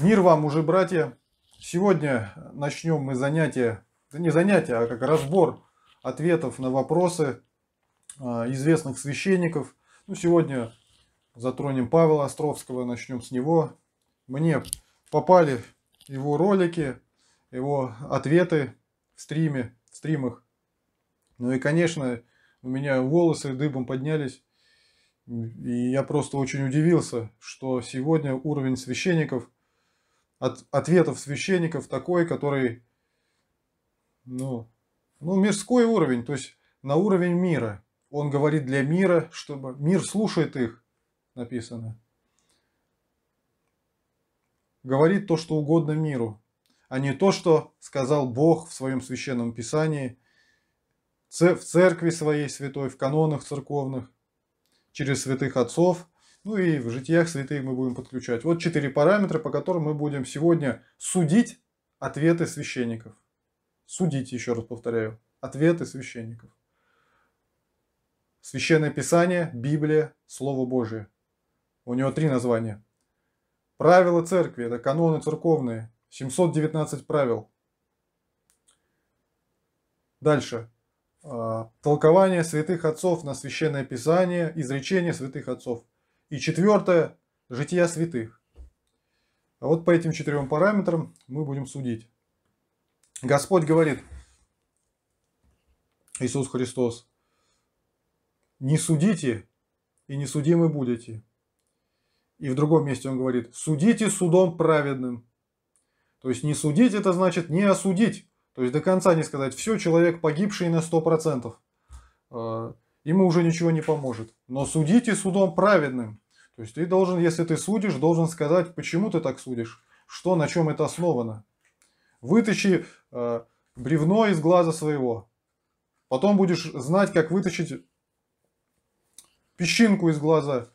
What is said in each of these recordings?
Мир вам, уже братья! Сегодня начнем мы занятие, да не занятие, а как разбор ответов на вопросы а, известных священников. Ну, сегодня затронем Павла Островского, начнем с него. Мне попали его ролики, его ответы в стриме, в стримах. Ну и, конечно, у меня волосы дыбом поднялись. И я просто очень удивился, что сегодня уровень священников – от ответов священников такой, который, ну, ну, мирской уровень, то есть на уровень мира. Он говорит для мира, чтобы мир слушает их, написано. Говорит то, что угодно миру, а не то, что сказал Бог в своем священном писании, в церкви своей святой, в канонах церковных, через святых отцов – ну и в житиях святых мы будем подключать. Вот четыре параметра, по которым мы будем сегодня судить ответы священников. Судить, еще раз повторяю, ответы священников. Священное Писание, Библия, Слово Божие. У него три названия. Правила церкви, это каноны церковные, 719 правил. Дальше. А, толкование святых отцов на священное писание, изречение святых отцов. И четвертое – жития святых. А вот по этим четырем параметрам мы будем судить. Господь говорит, Иисус Христос, не судите и не судимы будете. И в другом месте он говорит, судите судом праведным. То есть не судить это значит не осудить. То есть до конца не сказать, все, человек погибший на 100% ему уже ничего не поможет. Но судите судом праведным. То есть ты должен, если ты судишь, должен сказать, почему ты так судишь, что, на чем это основано. Вытащи э, бревно из глаза своего. Потом будешь знать, как вытащить песчинку из глаза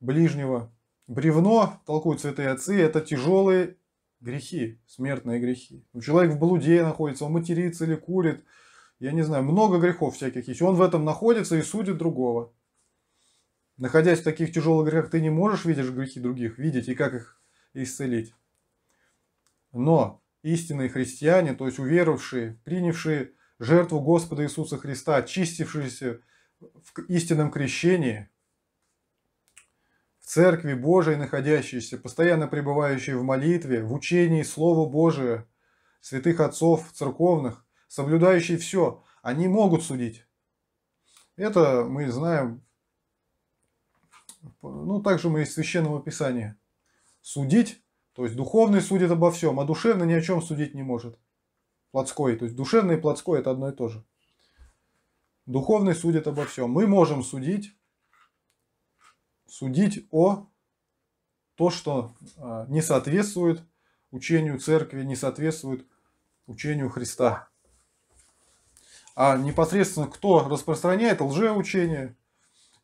ближнего. Бревно, толкуют святые отцы, это тяжелые грехи, смертные грехи. Ну, человек в блуде находится, он матерится или курит – я не знаю, много грехов всяких есть. Он в этом находится и судит другого. Находясь в таких тяжелых грехах, ты не можешь, видеть грехи других, видеть и как их исцелить. Но истинные христиане, то есть уверовавшие, принявшие жертву Господа Иисуса Христа, очистившиеся в истинном крещении, в Церкви Божией находящиеся, постоянно пребывающие в молитве, в учении Слова Божия, святых отцов церковных, соблюдающие все, они могут судить. Это мы знаем, ну, также мы из Священного Писания. Судить, то есть духовный судит обо всем, а душевный ни о чем судить не может. Плотской, то есть душевный и плотской это одно и то же. Духовный судит обо всем. Мы можем судить, судить о то, что а, не соответствует учению церкви, не соответствует учению Христа а непосредственно кто распространяет лжеучение,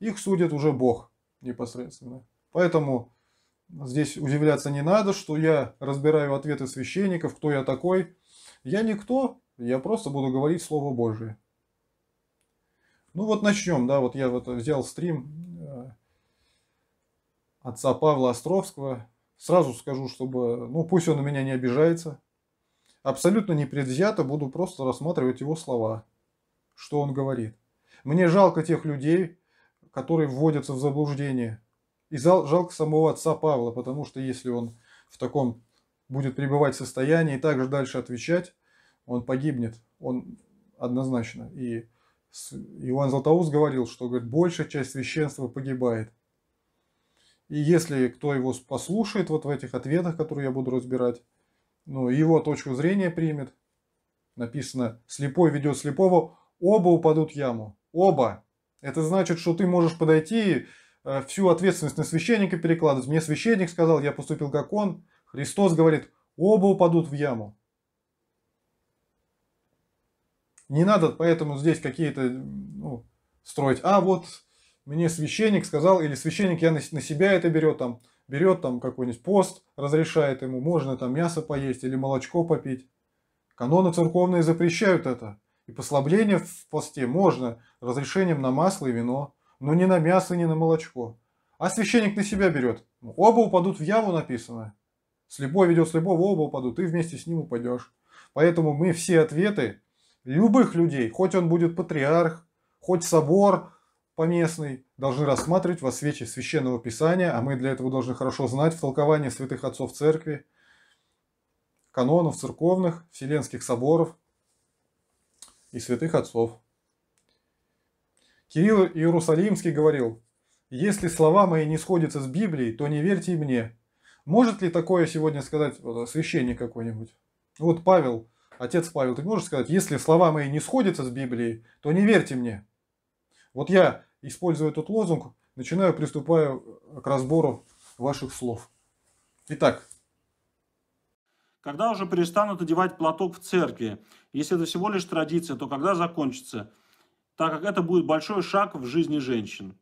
их судит уже Бог непосредственно. Поэтому здесь удивляться не надо, что я разбираю ответы священников, кто я такой. Я никто, я просто буду говорить Слово Божие. Ну вот начнем, да, вот я вот взял стрим э, отца Павла Островского. Сразу скажу, чтобы, ну пусть он у меня не обижается. Абсолютно непредвзято буду просто рассматривать его слова что он говорит. Мне жалко тех людей, которые вводятся в заблуждение. И жалко самого отца Павла, потому что если он в таком будет пребывать состоянии и так же дальше отвечать, он погибнет, он однозначно. И Иоанн Златоуст говорил, что говорит, большая часть священства погибает. И если кто его послушает вот в этих ответах, которые я буду разбирать, ну, его точку зрения примет, написано «слепой ведет слепого, Оба упадут в яму. Оба. Это значит, что ты можешь подойти э, всю ответственность на священника перекладывать. Мне священник сказал, я поступил как он. Христос говорит, оба упадут в яму. Не надо поэтому здесь какие-то ну, строить. А вот мне священник сказал, или священник я на себя это берет, там, берет там какой-нибудь пост, разрешает ему, можно там мясо поесть или молочко попить. Каноны церковные запрещают это. И послабление в посте можно разрешением на масло и вино, но не на мясо и не на молочко. А священник на себя берет. Ну, оба упадут в яму, написано. С ведет с оба упадут, и вместе с ним упадешь. Поэтому мы все ответы любых людей, хоть он будет патриарх, хоть собор поместный, должны рассматривать во свете Священного Писания, а мы для этого должны хорошо знать в толковании святых отцов церкви, канонов церковных, вселенских соборов – и святых отцов. Кирилл Иерусалимский говорил, «Если слова мои не сходятся с Библией, то не верьте и мне». Может ли такое сегодня сказать священник какой-нибудь? Вот Павел, отец Павел, ты можешь сказать, если слова мои не сходятся с Библией, то не верьте мне. Вот я, используя этот лозунг, начинаю, приступаю к разбору ваших слов. Итак, когда уже перестанут одевать платок в церкви? Если это всего лишь традиция, то когда закончится? Так как это будет большой шаг в жизни женщин.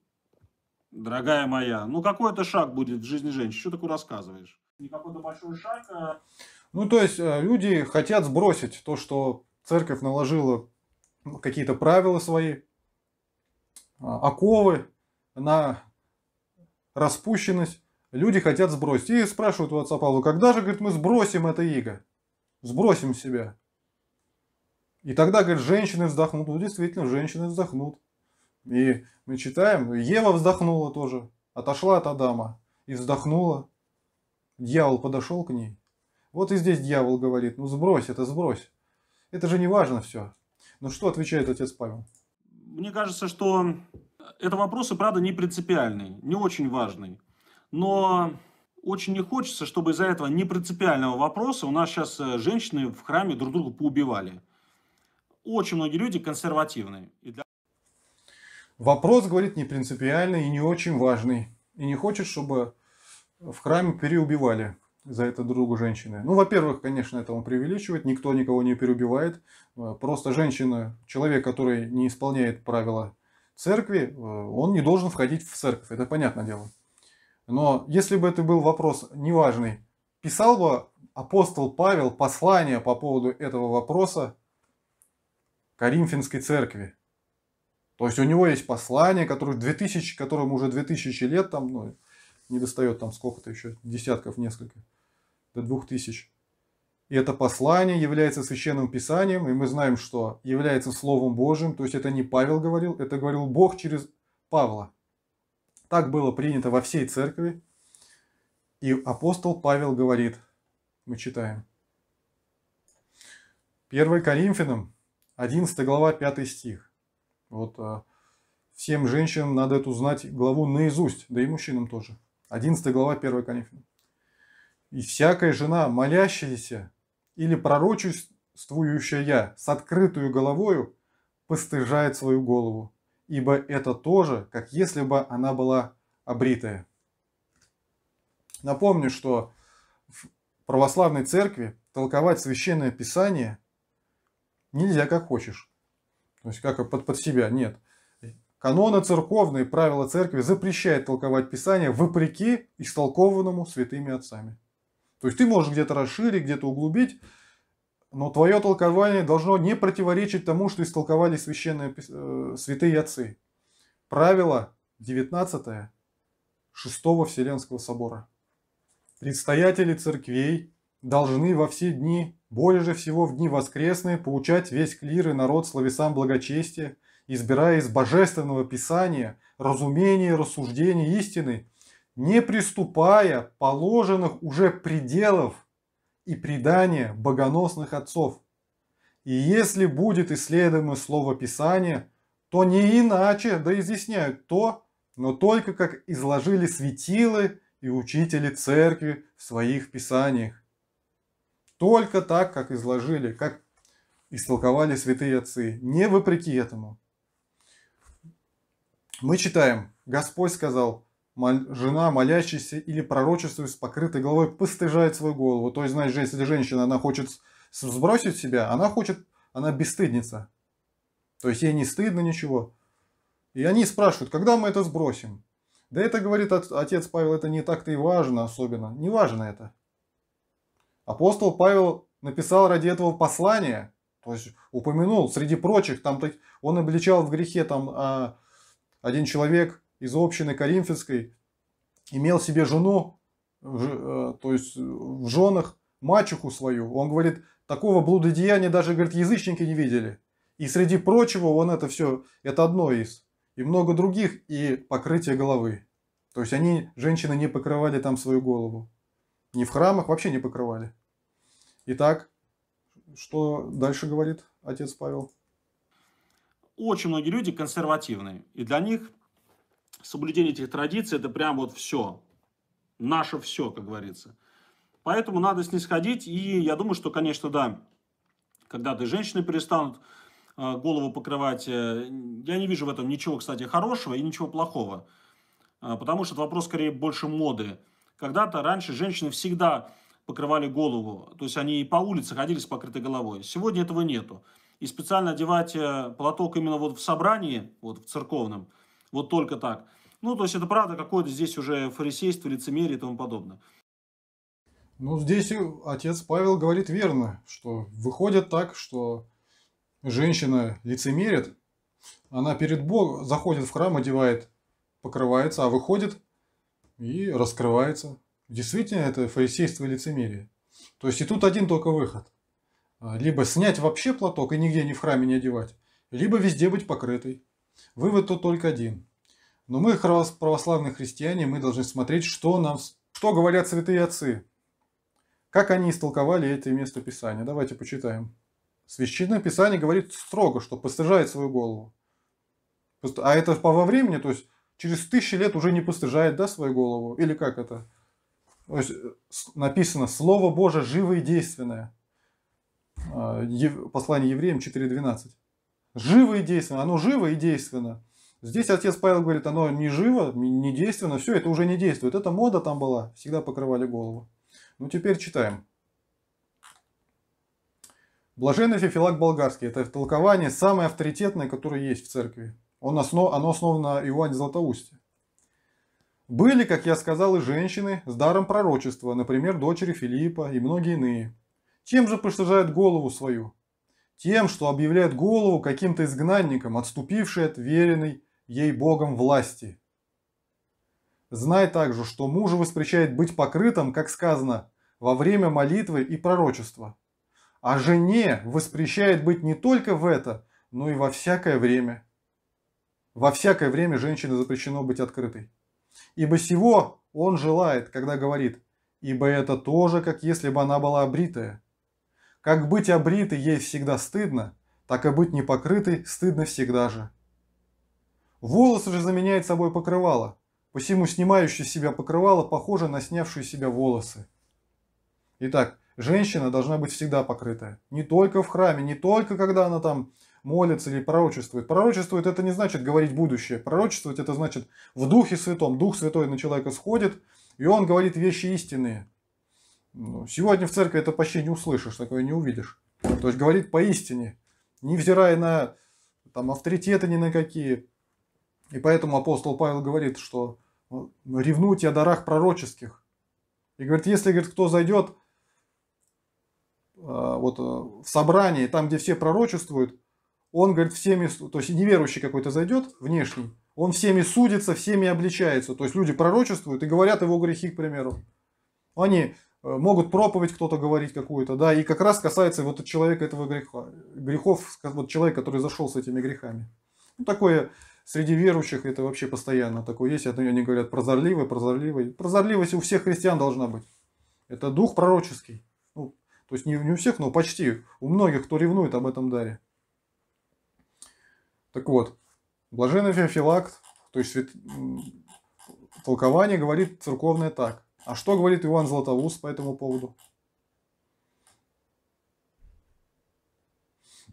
Дорогая моя, ну какой это шаг будет в жизни женщин? Что такое рассказываешь? Не какой-то большой шаг. А... Ну то есть э, люди хотят сбросить то, что церковь наложила ну, какие-то правила свои, а, оковы на распущенность люди хотят сбросить. И спрашивают у отца Павла, когда же, говорит, мы сбросим это иго? Сбросим себя. И тогда, говорит, женщины вздохнут. Ну, действительно, женщины вздохнут. И мы читаем, Ева вздохнула тоже, отошла от Адама и вздохнула. Дьявол подошел к ней. Вот и здесь дьявол говорит, ну сбрось это, сбрось. Это же не важно все. Ну что отвечает отец Павел? Мне кажется, что это вопросы, правда не принципиальные, не очень важные. Но очень не хочется, чтобы из-за этого непринципиального вопроса у нас сейчас э, женщины в храме друг друга поубивали. Очень многие люди консервативные. И для... Вопрос, говорит, не принципиальный и не очень важный. И не хочет, чтобы в храме переубивали за это другу женщины. Ну, во-первых, конечно, это он преувеличивает, никто никого не переубивает. Э, просто женщина, человек, который не исполняет правила церкви, э, он не должен входить в церковь, это понятное дело. Но если бы это был вопрос неважный, писал бы апостол Павел послание по поводу этого вопроса Коринфянской церкви. То есть у него есть послание, которое 2000, которому уже 2000 лет, там, ну, не достает там сколько-то еще, десятков несколько, до 2000. И это послание является священным писанием, и мы знаем, что является Словом Божьим, то есть это не Павел говорил, это говорил Бог через Павла. Так было принято во всей церкви. И апостол Павел говорит, мы читаем, 1 Коринфянам, 11 глава, 5 стих. Вот э, всем женщинам надо эту знать главу наизусть, да и мужчинам тоже. 11 глава, 1 Коринфянам. «И всякая жена, молящаяся или пророчествующая я, с открытую головою, постыжает свою голову, ибо это тоже, как если бы она была обритая. Напомню, что в православной церкви толковать священное писание нельзя как хочешь. То есть как под, под себя, нет. Каноны церковные, правила церкви запрещают толковать Писание вопреки истолкованному святыми отцами. То есть ты можешь где-то расширить, где-то углубить, но твое толкование должно не противоречить тому, что истолковали священные э, святые отцы. Правило 19 Шестого Вселенского Собора. Предстоятели церквей должны во все дни, более же всего в дни воскресные, получать весь клир и народ словесам благочестия, избирая из Божественного Писания разумение и рассуждение истины, не приступая положенных уже пределов и предания богоносных отцов. И если будет исследуемо слово Писания, то не иначе, да изъясняют то, но только как изложили светилы и учители церкви в своих писаниях. Только так, как изложили, как истолковали святые отцы, не вопреки этому. Мы читаем, Господь сказал, жена, молящаяся или пророчество с покрытой головой, постыжает свою голову. То есть, значит, если женщина, она хочет сбросить себя, она хочет, она бесстыдница. То есть, ей не стыдно ничего. И они спрашивают, когда мы это сбросим? Да это, говорит отец Павел, это не так-то и важно особенно. Не важно это. Апостол Павел написал ради этого послание, то есть упомянул, среди прочих, там он обличал в грехе, там а, один человек из общины Коринфянской имел себе жену, э, то есть в женах мачеху свою. Он говорит, такого блудодеяния даже, говорит, язычники не видели. И среди прочего он это все, это одно из. И много других, и покрытие головы. То есть они, женщины, не покрывали там свою голову. Ни в храмах вообще не покрывали. Итак, что дальше говорит отец Павел? Очень многие люди консервативные. И для них соблюдение этих традиций это прям вот все. Наше все, как говорится. Поэтому надо снисходить. И я думаю, что, конечно, да, когда-то женщины перестанут э, голову покрывать. Э, я не вижу в этом ничего, кстати, хорошего и ничего плохого. Э, потому что это вопрос скорее больше моды. Когда-то раньше женщины всегда покрывали голову. То есть они и по улице ходили с покрытой головой. Сегодня этого нету. И специально одевать платок именно вот в собрании, вот в церковном – вот только так. Ну, то есть это правда какое-то здесь уже фарисейство, лицемерие и тому подобное. Ну, здесь отец Павел говорит верно, что выходит так, что женщина лицемерит, она перед Богом заходит в храм, одевает, покрывается, а выходит и раскрывается. Действительно, это фарисейство и лицемерие. То есть и тут один только выход. А, либо снять вообще платок и нигде ни в храме не одевать, либо везде быть покрытой. Вывод тут только один. Но мы, православные христиане, мы должны смотреть, что нам, что говорят святые отцы. Как они истолковали это место Писания. Давайте почитаем. Священное Писание говорит строго, что постыжает свою голову. А это по во времени, то есть через тысячи лет уже не постыжает да, свою голову. Или как это? То есть э, написано «Слово Божие живое и действенное». А, послание евреям 4.12. Живо и действенно. Оно живо и действенно. Здесь отец Павел говорит, оно не живо, не действенно, все, это уже не действует. Это мода там была, всегда покрывали голову. Ну, теперь читаем. Блаженный Фефилак Болгарский. Это толкование самое авторитетное, которое есть в церкви. Он основ, оно основано на Иоанне Златоусте. Были, как я сказал, и женщины с даром пророчества, например, дочери Филиппа и многие иные. Чем же присажают голову свою? тем, что объявляет голову каким-то изгнанником, отступившей от веренной ей Богом власти. Знай также, что мужа воспрещает быть покрытым, как сказано, во время молитвы и пророчества, а жене воспрещает быть не только в это, но и во всякое время. Во всякое время женщине запрещено быть открытой. Ибо сего он желает, когда говорит, ибо это тоже, как если бы она была обритая. Как быть обритой ей всегда стыдно, так и быть непокрытой стыдно всегда же. Волосы же заменяет собой покрывало, посему снимающий себя покрывало похоже на снявшие себя волосы. Итак, женщина должна быть всегда покрытая. Не только в храме, не только когда она там молится или пророчествует. Пророчествует это не значит говорить будущее. Пророчествовать это значит в Духе Святом. Дух Святой на человека сходит, и он говорит вещи истинные. Ну, сегодня в церкви это почти не услышишь, такое не увидишь. То есть говорит поистине, невзирая на там, авторитеты ни на какие. И поэтому апостол Павел говорит, что ну, «Ну, ревнуйте о дарах пророческих. И говорит, если говорит, кто зайдет а, вот, э, в собрание, там, где все пророчествуют, он, говорит, всеми, то есть неверующий какой-то зайдет внешний, он всеми судится, всеми обличается. То есть люди пророчествуют и говорят его грехи, к примеру. Они Э, могут проповедь кто-то говорить какую-то, да, и как раз касается вот человека этого греха, грехов, вот человек, который зашел с этими грехами. Ну, такое среди верующих это вообще постоянно такое есть, они говорят прозорливый, прозорливый. Прозорливость у всех христиан должна быть. Это дух пророческий. Ну, то есть не, не у всех, но почти у многих, кто ревнует об этом даре. Так вот, блаженный Феофилакт, то есть толкование говорит церковное так – а что говорит Иоанн Златоуст по этому поводу?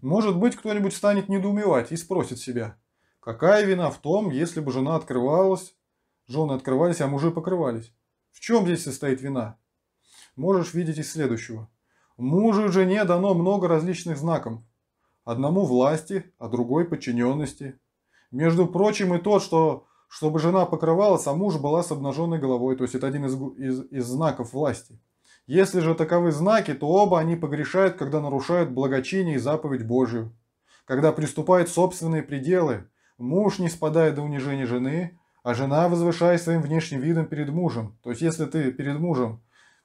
Может быть, кто-нибудь станет недоумевать и спросит себя, какая вина в том, если бы жена открывалась, жены открывались, а мужи покрывались? В чем здесь состоит вина? Можешь видеть из следующего. Мужу и жене дано много различных знаков. Одному власти, а другой подчиненности. Между прочим, и тот, что чтобы жена покрывалась, а муж была с обнаженной головой. То есть это один из, из, из знаков власти. Если же таковы знаки, то оба они погрешают, когда нарушают благочиние и заповедь Божию. Когда приступают собственные пределы, муж не спадает до унижения жены, а жена возвышает своим внешним видом перед мужем. То есть если ты перед мужем,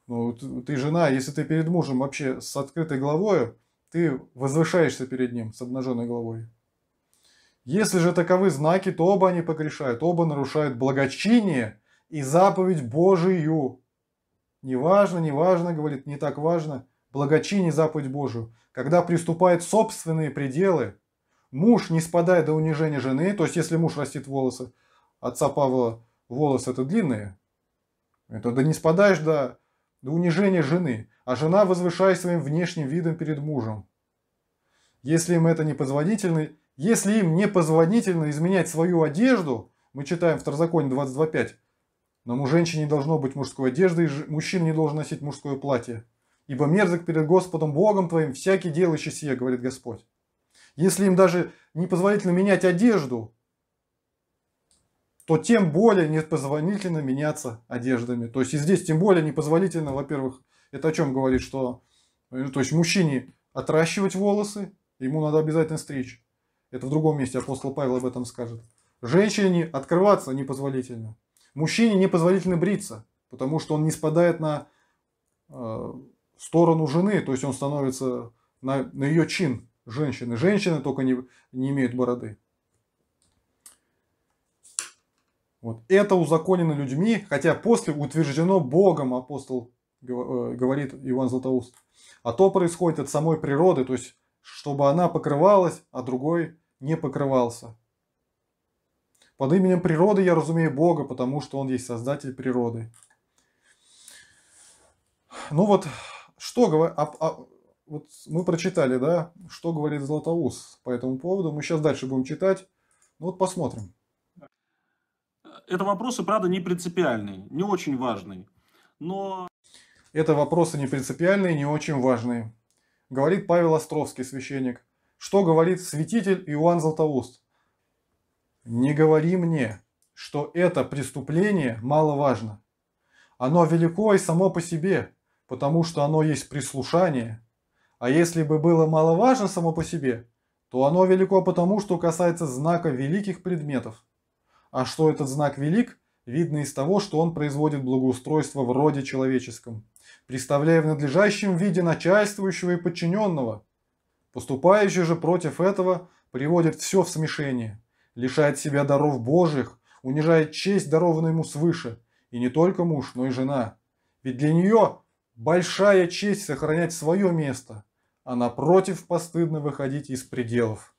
ну, ты жена, если ты перед мужем вообще с открытой головой, ты возвышаешься перед ним с обнаженной головой. Если же таковы знаки, то оба они погрешают, оба нарушают благочиние и заповедь Божию. Неважно, неважно, говорит, не так важно, благочиние заповедь Божию. Когда приступает собственные пределы, муж не спадает до унижения жены, то есть если муж растит волосы, отца Павла волосы это длинные, то да не спадаешь до, до унижения жены, а жена возвышает своим внешним видом перед мужем. Если им это не позволительно, если им не позвонительно изменять свою одежду, мы читаем второзаконие 22.5, нам у женщин не должно быть мужской одежды, и мужчина не должен носить мужское платье. Ибо мерзок перед Господом Богом твоим всякий делающий сие, говорит Господь. Если им даже не позволительно менять одежду, то тем более непозволительно меняться одеждами. То есть и здесь тем более непозволительно, во-первых, это о чем говорит, что э, то есть мужчине отращивать волосы, ему надо обязательно стричь. Это в другом месте апостол Павел об этом скажет. Женщине открываться непозволительно. Мужчине непозволительно бриться, потому что он не спадает на э, сторону жены, то есть он становится на, на ее чин женщины. Женщины только не, не имеют бороды. Вот. Это узаконено людьми, хотя после утверждено Богом, апостол э, говорит Иоанн Златоуст. А то происходит от самой природы, то есть чтобы она покрывалась, а другой не покрывался. Под именем природы я разумею Бога, потому что Он есть создатель природы. Ну вот, что говорит... А, а, вот мы прочитали, да, что говорит Златоус по этому поводу. Мы сейчас дальше будем читать. Ну вот посмотрим. Это вопросы, правда, не принципиальные, не очень важные. Но... Это вопросы не принципиальные, не очень важные. Говорит Павел Островский, священник. Что говорит святитель Иоанн Златоуст? «Не говори мне, что это преступление маловажно. Оно велико и само по себе, потому что оно есть прислушание. А если бы было маловажно само по себе, то оно велико потому, что касается знака великих предметов. А что этот знак велик, видно из того, что он производит благоустройство в роде человеческом, представляя в надлежащем виде начальствующего и подчиненного – Поступающий же против этого приводит все в смешение, лишает себя даров Божьих, унижает честь, дарованную ему свыше, и не только муж, но и жена. Ведь для нее большая честь сохранять свое место, а напротив постыдно выходить из пределов.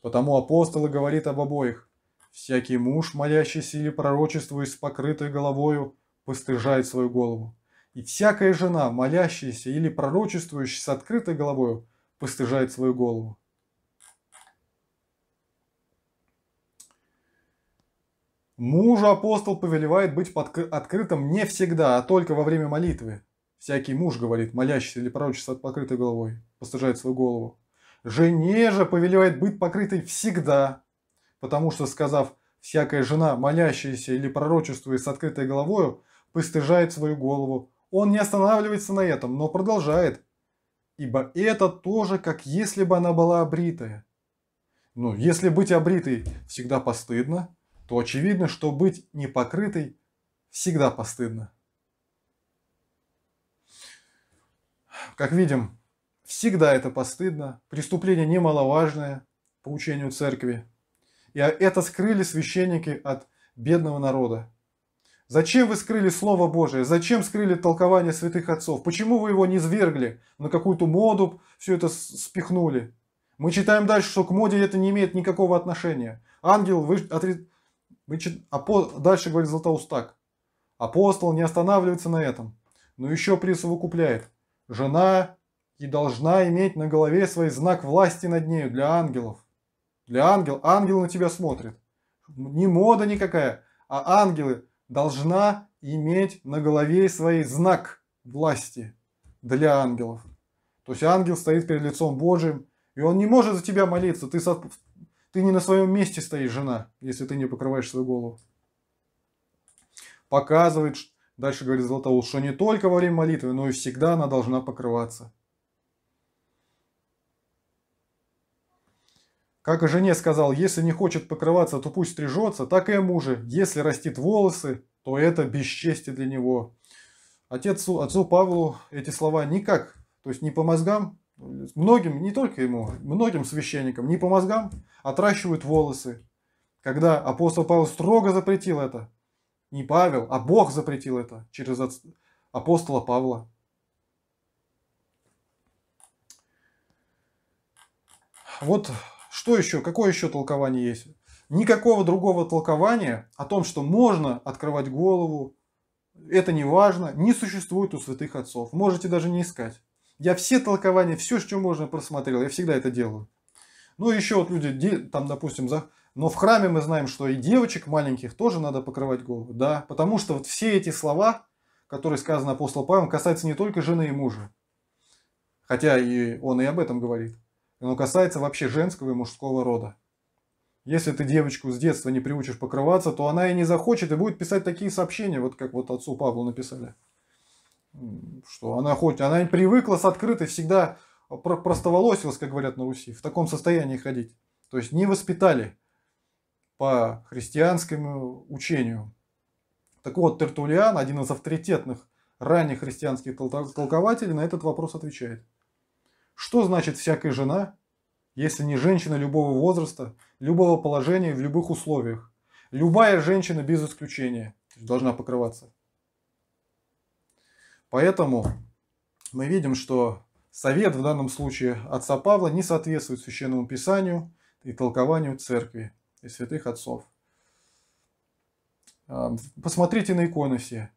Потому апостол и говорит об обоих. «Всякий муж, молящийся или пророчествуя с покрытой головою, постыжает свою голову. И всякая жена, молящаяся или пророчествующая с открытой головою, постыжает свою голову. Мужу апостол повелевает быть под... открытым не всегда, а только во время молитвы. Всякий муж, говорит, молящийся или пророчится от покрытой головой, постыжает свою голову. Жене же повелевает быть покрытой всегда, потому что, сказав «всякая жена, молящаяся или пророчествует с открытой головою, постыжает свою голову», он не останавливается на этом, но продолжает – ибо это тоже, как если бы она была обритая. Ну, если быть обритой всегда постыдно, то очевидно, что быть непокрытой всегда постыдно. Как видим, всегда это постыдно, преступление немаловажное по учению церкви. И это скрыли священники от бедного народа. Зачем вы скрыли Слово Божие? Зачем скрыли толкование святых отцов? Почему вы его не свергли? На какую-то моду все это спихнули? Мы читаем дальше, что к моде это не имеет никакого отношения. Ангел, вы, отри... вы чит... Апо... дальше говорит Златоуст так. Апостол не останавливается на этом, но еще присовокупляет. Жена и должна иметь на голове свой знак власти над нею для ангелов. Для ангел, ангел на тебя смотрит. Не мода никакая, а ангелы – должна иметь на голове своей знак власти для ангелов. То есть ангел стоит перед лицом Божьим, и он не может за тебя молиться. Ты, со... ты не на своем месте стоишь, жена, если ты не покрываешь свою голову. Показывает, дальше говорит Златоуст, что не только во время молитвы, но и всегда она должна покрываться. Как и жене сказал, если не хочет покрываться, то пусть стрижется, так и мужа. Если растит волосы, то это бесчестие для него. Отецу, отцу Павлу эти слова никак, то есть не по мозгам, многим, не только ему, многим священникам, не по мозгам, отращивают волосы. Когда апостол Павел строго запретил это, не Павел, а Бог запретил это через апостола Павла. Вот что еще? Какое еще толкование есть? Никакого другого толкования о том, что можно открывать голову, это не важно, не существует у святых отцов. Можете даже не искать. Я все толкования, все, что можно, просмотрел. Я всегда это делаю. Ну, еще вот люди, там, допустим, за... но в храме мы знаем, что и девочек маленьких тоже надо покрывать голову. Да, потому что вот все эти слова, которые сказаны апостолом Павлом, касаются не только жены и мужа. Хотя и он и об этом говорит оно касается вообще женского и мужского рода. Если ты девочку с детства не приучишь покрываться, то она и не захочет, и будет писать такие сообщения, вот как вот отцу Павлу написали. Что она хоть, она привыкла с открытой, всегда простоволосилась, как говорят на Руси, в таком состоянии ходить. То есть не воспитали по христианскому учению. Так вот, Тертулиан, один из авторитетных ранних христианских толкователей, на этот вопрос отвечает. Что значит всякая жена, если не женщина любого возраста, любого положения в любых условиях? Любая женщина без исключения должна покрываться. Поэтому мы видим, что совет в данном случае отца Павла не соответствует священному писанию и толкованию церкви и святых отцов. Эм, посмотрите на иконы все.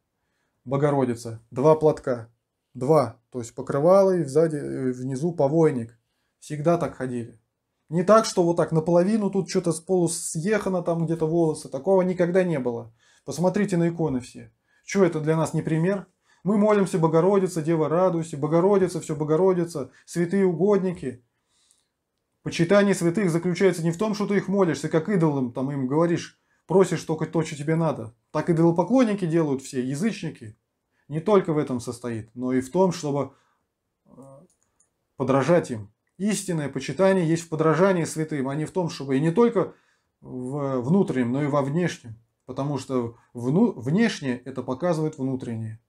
Богородица, два платка. Два. То есть покрывало и сзади, и э, внизу повойник. Всегда так ходили. Не так, что вот так наполовину тут что-то с полу съехано, там где-то волосы. Такого никогда не было. Посмотрите на иконы все. Что это для нас не пример? Мы молимся Богородица, Дева радуйся, Богородица, все Богородица, святые угодники. Почитание святых заключается не в том, что ты их молишься, как идолам, там им говоришь, просишь только то, что тебе надо. Так идолопоклонники делают все, язычники не только в этом состоит, но и в том, чтобы э, подражать им. Истинное почитание есть в подражании святым, а не в том, чтобы и не только в внутреннем, но и во внешнем. Потому что вну... внешнее это показывает внутреннее.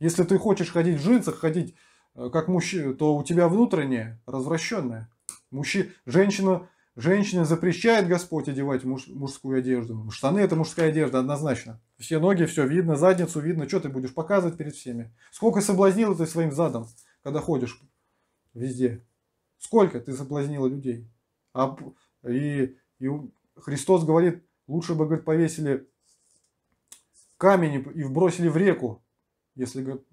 Если ты хочешь ходить в джинсах, ходить э, как мужчина, то у тебя внутреннее развращенное. Мужчи... Женщина... Женщина запрещает Господь одевать муж... мужскую одежду. Штаны это мужская одежда однозначно. Все ноги, все видно, задницу видно, что ты будешь показывать перед всеми. Сколько соблазнила ты своим задом, когда ходишь везде. Сколько ты соблазнила людей. А, и, и Христос говорит, лучше бы, говорит, повесили камень и вбросили в реку, если говорит,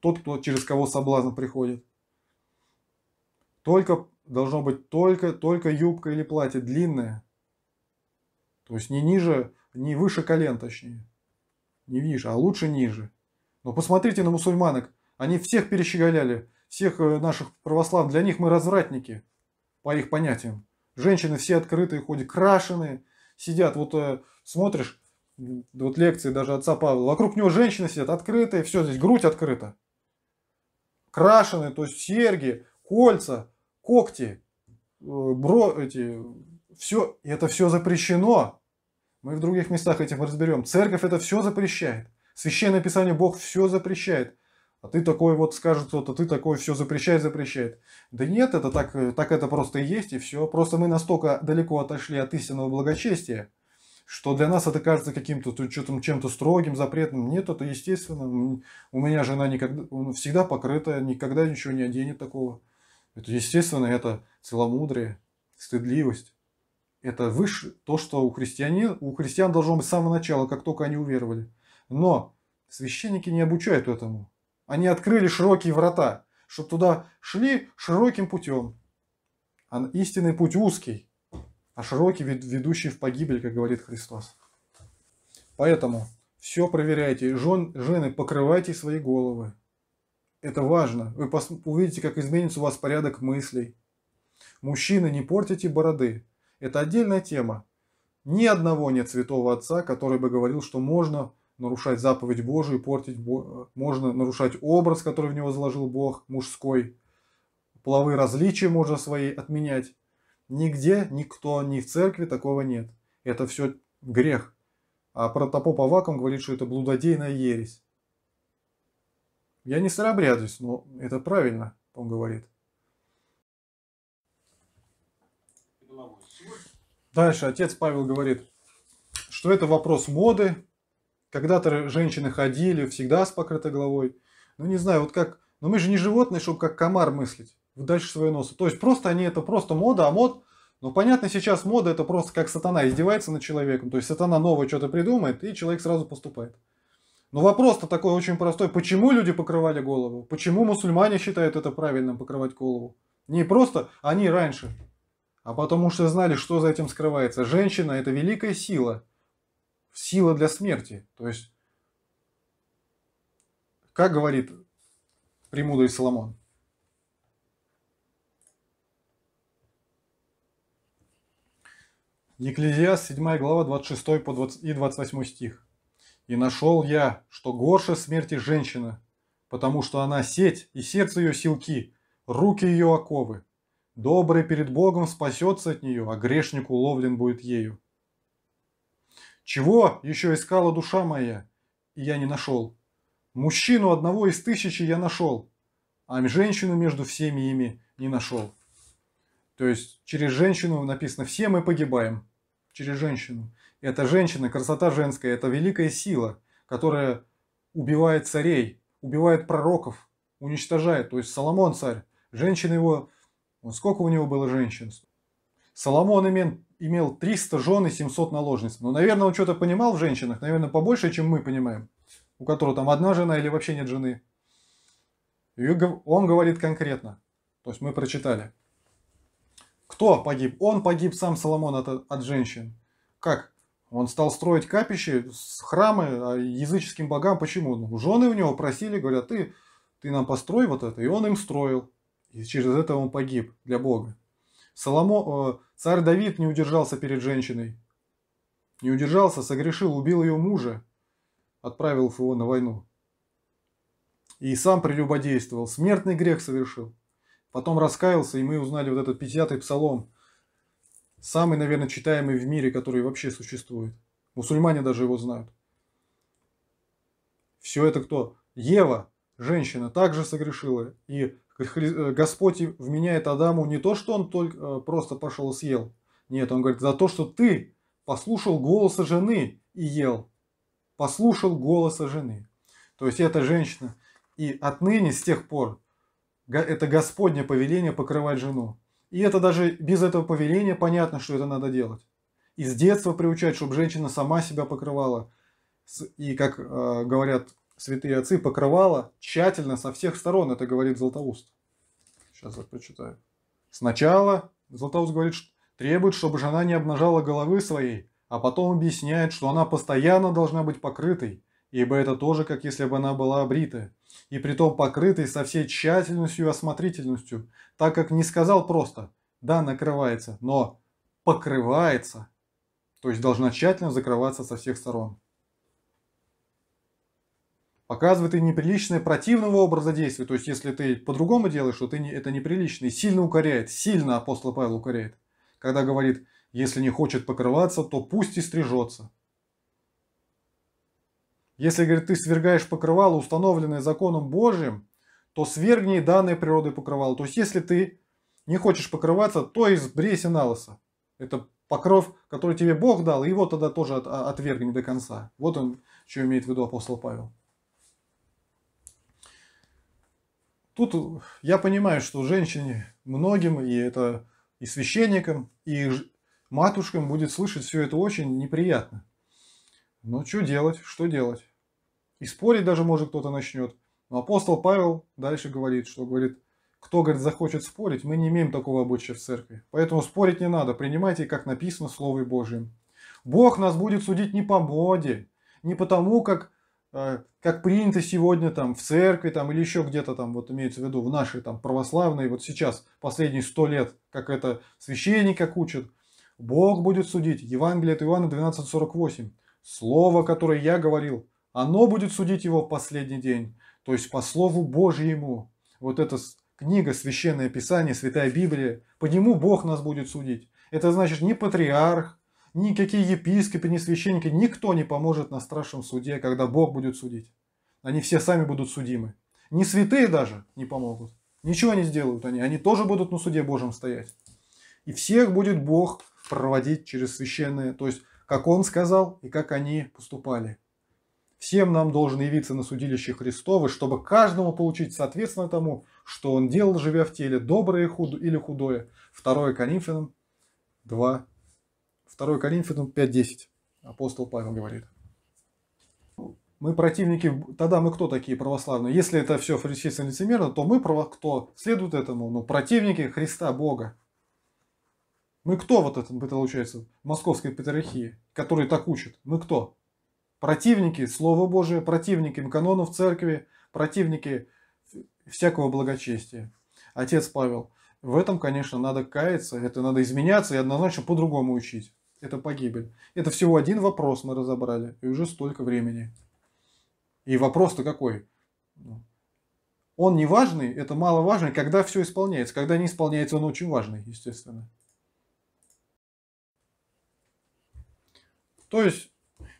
тот, кто через кого соблазн приходит. Только должно быть только, только юбка или платье длинное. То есть не ниже, не выше колен, точнее. Не ниже, а лучше ниже. Но посмотрите на мусульманок. Они всех перещеголяли. Всех э, наших православных. Для них мы развратники. По их понятиям. Женщины все открытые, ходят, крашеные. Сидят, вот э, смотришь, вот лекции даже отца Павла. Вокруг него женщины сидят открытые. Все здесь, грудь открыта. Крашеные, то есть серьги, кольца, когти, э, бро, эти, все, это все запрещено. Мы в других местах этим разберем. Церковь это все запрещает. Священное Писание Бог все запрещает. А ты такой вот скажет кто-то, ты такой все запрещает, запрещает. Да нет, это так, э, так это просто и есть, и все. Просто мы настолько далеко отошли от истинного благочестия, что для нас это кажется каким-то чем-то строгим, запретным. Нет, это естественно. У меня жена никогда, ну, всегда покрыта, никогда ничего не оденет такого. Это естественно, это целомудрие, стыдливость. Это выше то, что у христиан, у христиан должно быть с самого начала, как только они уверовали. Но священники не обучают этому. Они открыли широкие врата, чтобы туда шли широким путем. А истинный путь узкий, а широкий ведущий в погибель, как говорит Христос. Поэтому все проверяйте. Жен, жены, покрывайте свои головы. Это важно. Вы увидите, как изменится у вас порядок мыслей. Мужчины, не портите бороды. Это отдельная тема. Ни одного нет святого отца, который бы говорил, что можно нарушать заповедь Божию, портить, можно нарушать образ, который в него заложил Бог, мужской. Половые различия можно свои отменять. Нигде, никто, ни в церкви такого нет. Это все грех. А протопоп Аваком говорит, что это блудодейная ересь. Я не старообрядусь, но это правильно, он говорит. Дальше отец Павел говорит, что это вопрос моды. Когда-то женщины ходили всегда с покрытой головой. Ну не знаю, вот как... Но мы же не животные, чтобы как комар мыслить. Дальше своего носа. То есть просто они это просто мода, а мод... Ну понятно, сейчас мода это просто как сатана издевается над человеком. То есть сатана новое что-то придумает, и человек сразу поступает. Но вопрос-то такой очень простой. Почему люди покрывали голову? Почему мусульмане считают это правильным покрывать голову? Не просто они раньше а потому что знали, что за этим скрывается. Женщина – это великая сила, сила для смерти. То есть, как говорит премудрый Соломон – Екклезиас 7 глава 26 по 20 и 28 стих. «И нашел я, что горше смерти женщина, потому что она сеть, и сердце ее силки, руки ее оковы. Добрый перед Богом спасется от нее, а грешник уловлен будет ею. Чего еще искала душа моя, и я не нашел? Мужчину одного из тысячи я нашел, а женщину между всеми ими не нашел. То есть через женщину написано «все мы погибаем». Через женщину. И эта женщина, красота женская, это великая сила, которая убивает царей, убивает пророков, уничтожает. То есть Соломон царь, женщина его ну, сколько у него было женщин? Соломон имел, имел 300 жен и 700 наложниц. Ну, наверное, он что-то понимал в женщинах, наверное, побольше, чем мы понимаем, у которого там одна жена или вообще нет жены. И он говорит конкретно, то есть мы прочитали. Кто погиб? Он погиб сам Соломон от, от женщин. Как? Он стал строить капищи, храмы а, языческим богам. Почему? Ну, жены у него просили, говорят, ты, ты нам построй вот это. И он им строил. И через это он погиб для Бога. Соломо, э, царь Давид не удержался перед женщиной. Не удержался, согрешил, убил ее мужа, отправил его на войну. И сам прелюбодействовал, смертный грех совершил. Потом раскаялся, и мы узнали вот этот 50-й псалом. Самый, наверное, читаемый в мире, который вообще существует. Мусульмане даже его знают. Все это кто? Ева, женщина, также согрешила. И Э, Господь вменяет Адаму не то, что он только э, просто пошел и съел. Нет, он говорит, за то, что ты послушал голоса жены и ел. Послушал голоса жены. То есть эта женщина. И отныне, с тех пор, это Господне повеление покрывать жену. И это даже без этого повеления понятно, что это надо делать. И с детства приучать, чтобы женщина сама себя покрывала. И как э, говорят святые отцы покрывала тщательно со всех сторон, это говорит Златоуст. Сейчас я прочитаю. Сначала Златоуст говорит, что требует, чтобы жена не обнажала головы своей, а потом объясняет, что она постоянно должна быть покрытой, ибо это тоже, как если бы она была обритая, и при том покрытой со всей тщательностью и осмотрительностью, так как не сказал просто «да, накрывается», но «покрывается», то есть должна тщательно закрываться со всех сторон показывает и неприличное противного образа действия. То есть, если ты по-другому делаешь, то ты не, это неприлично. И сильно укоряет, сильно апостол Павел укоряет. Когда говорит, если не хочет покрываться, то пусть и стрижется. Если, говорит, ты свергаешь покрывало, установленное законом Божьим, то свергни данной природы покрывало. То есть, если ты не хочешь покрываться, то избрейся на лысо. Это покров, который тебе Бог дал, и его тогда тоже а, отвергни до конца. Вот он, что имеет в виду апостол Павел. Тут я понимаю, что женщине многим, и это и священникам, и матушкам будет слышать все это очень неприятно. Но что делать, что делать? И спорить даже, может, кто-то начнет. Но апостол Павел дальше говорит, что говорит, кто, говорит, захочет спорить, мы не имеем такого обычая в церкви. Поэтому спорить не надо, принимайте, как написано в Слове Божьем. Бог нас будет судить не по моде, не потому, как а, как принято сегодня там в церкви там или еще где-то там вот имеется в виду в нашей там православной вот сейчас последние сто лет как это священник как учат Бог будет судить Евангелие от Иоанна 12:48 слово которое я говорил оно будет судить его в последний день то есть по слову Божьему вот эта книга священное Писание Святая Библия по нему Бог нас будет судить это значит не патриарх Никакие епископы, ни священники, никто не поможет на страшном суде, когда Бог будет судить. Они все сами будут судимы. Ни святые даже не помогут. Ничего не сделают они. Они тоже будут на суде Божьем стоять. И всех будет Бог проводить через священное, то есть как Он сказал и как они поступали. Всем нам должен явиться на судилище Христовы, чтобы каждому получить соответственно тому, что он делал, живя в теле, доброе или худое. 2 Коринфянам 2, 2 Коринфянам 5.10 апостол Павел говорит. Мы противники, тогда мы кто такие православные? Если это все фарисейство лицемерно, то мы право, кто следует этому? Ну, противники Христа Бога. Мы кто вот это, это получается, московской патриархии, который так учит? Мы кто? Противники Слова Божия, противники канонов церкви, противники всякого благочестия. Отец Павел, в этом, конечно, надо каяться, это надо изменяться и однозначно по-другому учить это погибель. Это всего один вопрос мы разобрали, и уже столько времени. И вопрос-то какой? Ну, он не важный, это маловажный, когда все исполняется. Когда не исполняется, он очень важный, естественно. То есть,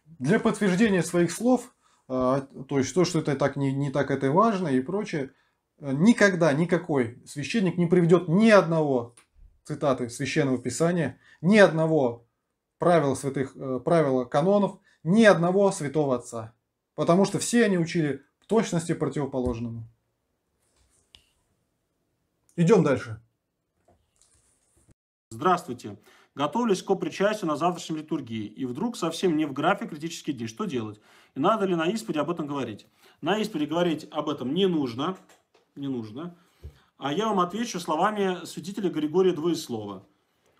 для подтверждения своих слов, а, то есть то, что это так не, не так это важно и прочее, э, никогда никакой священник не приведет ни одного цитаты Священного Писания, ни одного правила святых, э, правила канонов ни одного святого отца, потому что все они учили в точности противоположному. Идем дальше. Здравствуйте. Готовлюсь к причастию на завтрашней литургии, и вдруг совсем не в графе критические дни. Что делать? И надо ли на исповеди об этом говорить? На исповеди говорить об этом не нужно. Не нужно. А я вам отвечу словами святителя Григория Двоеслова.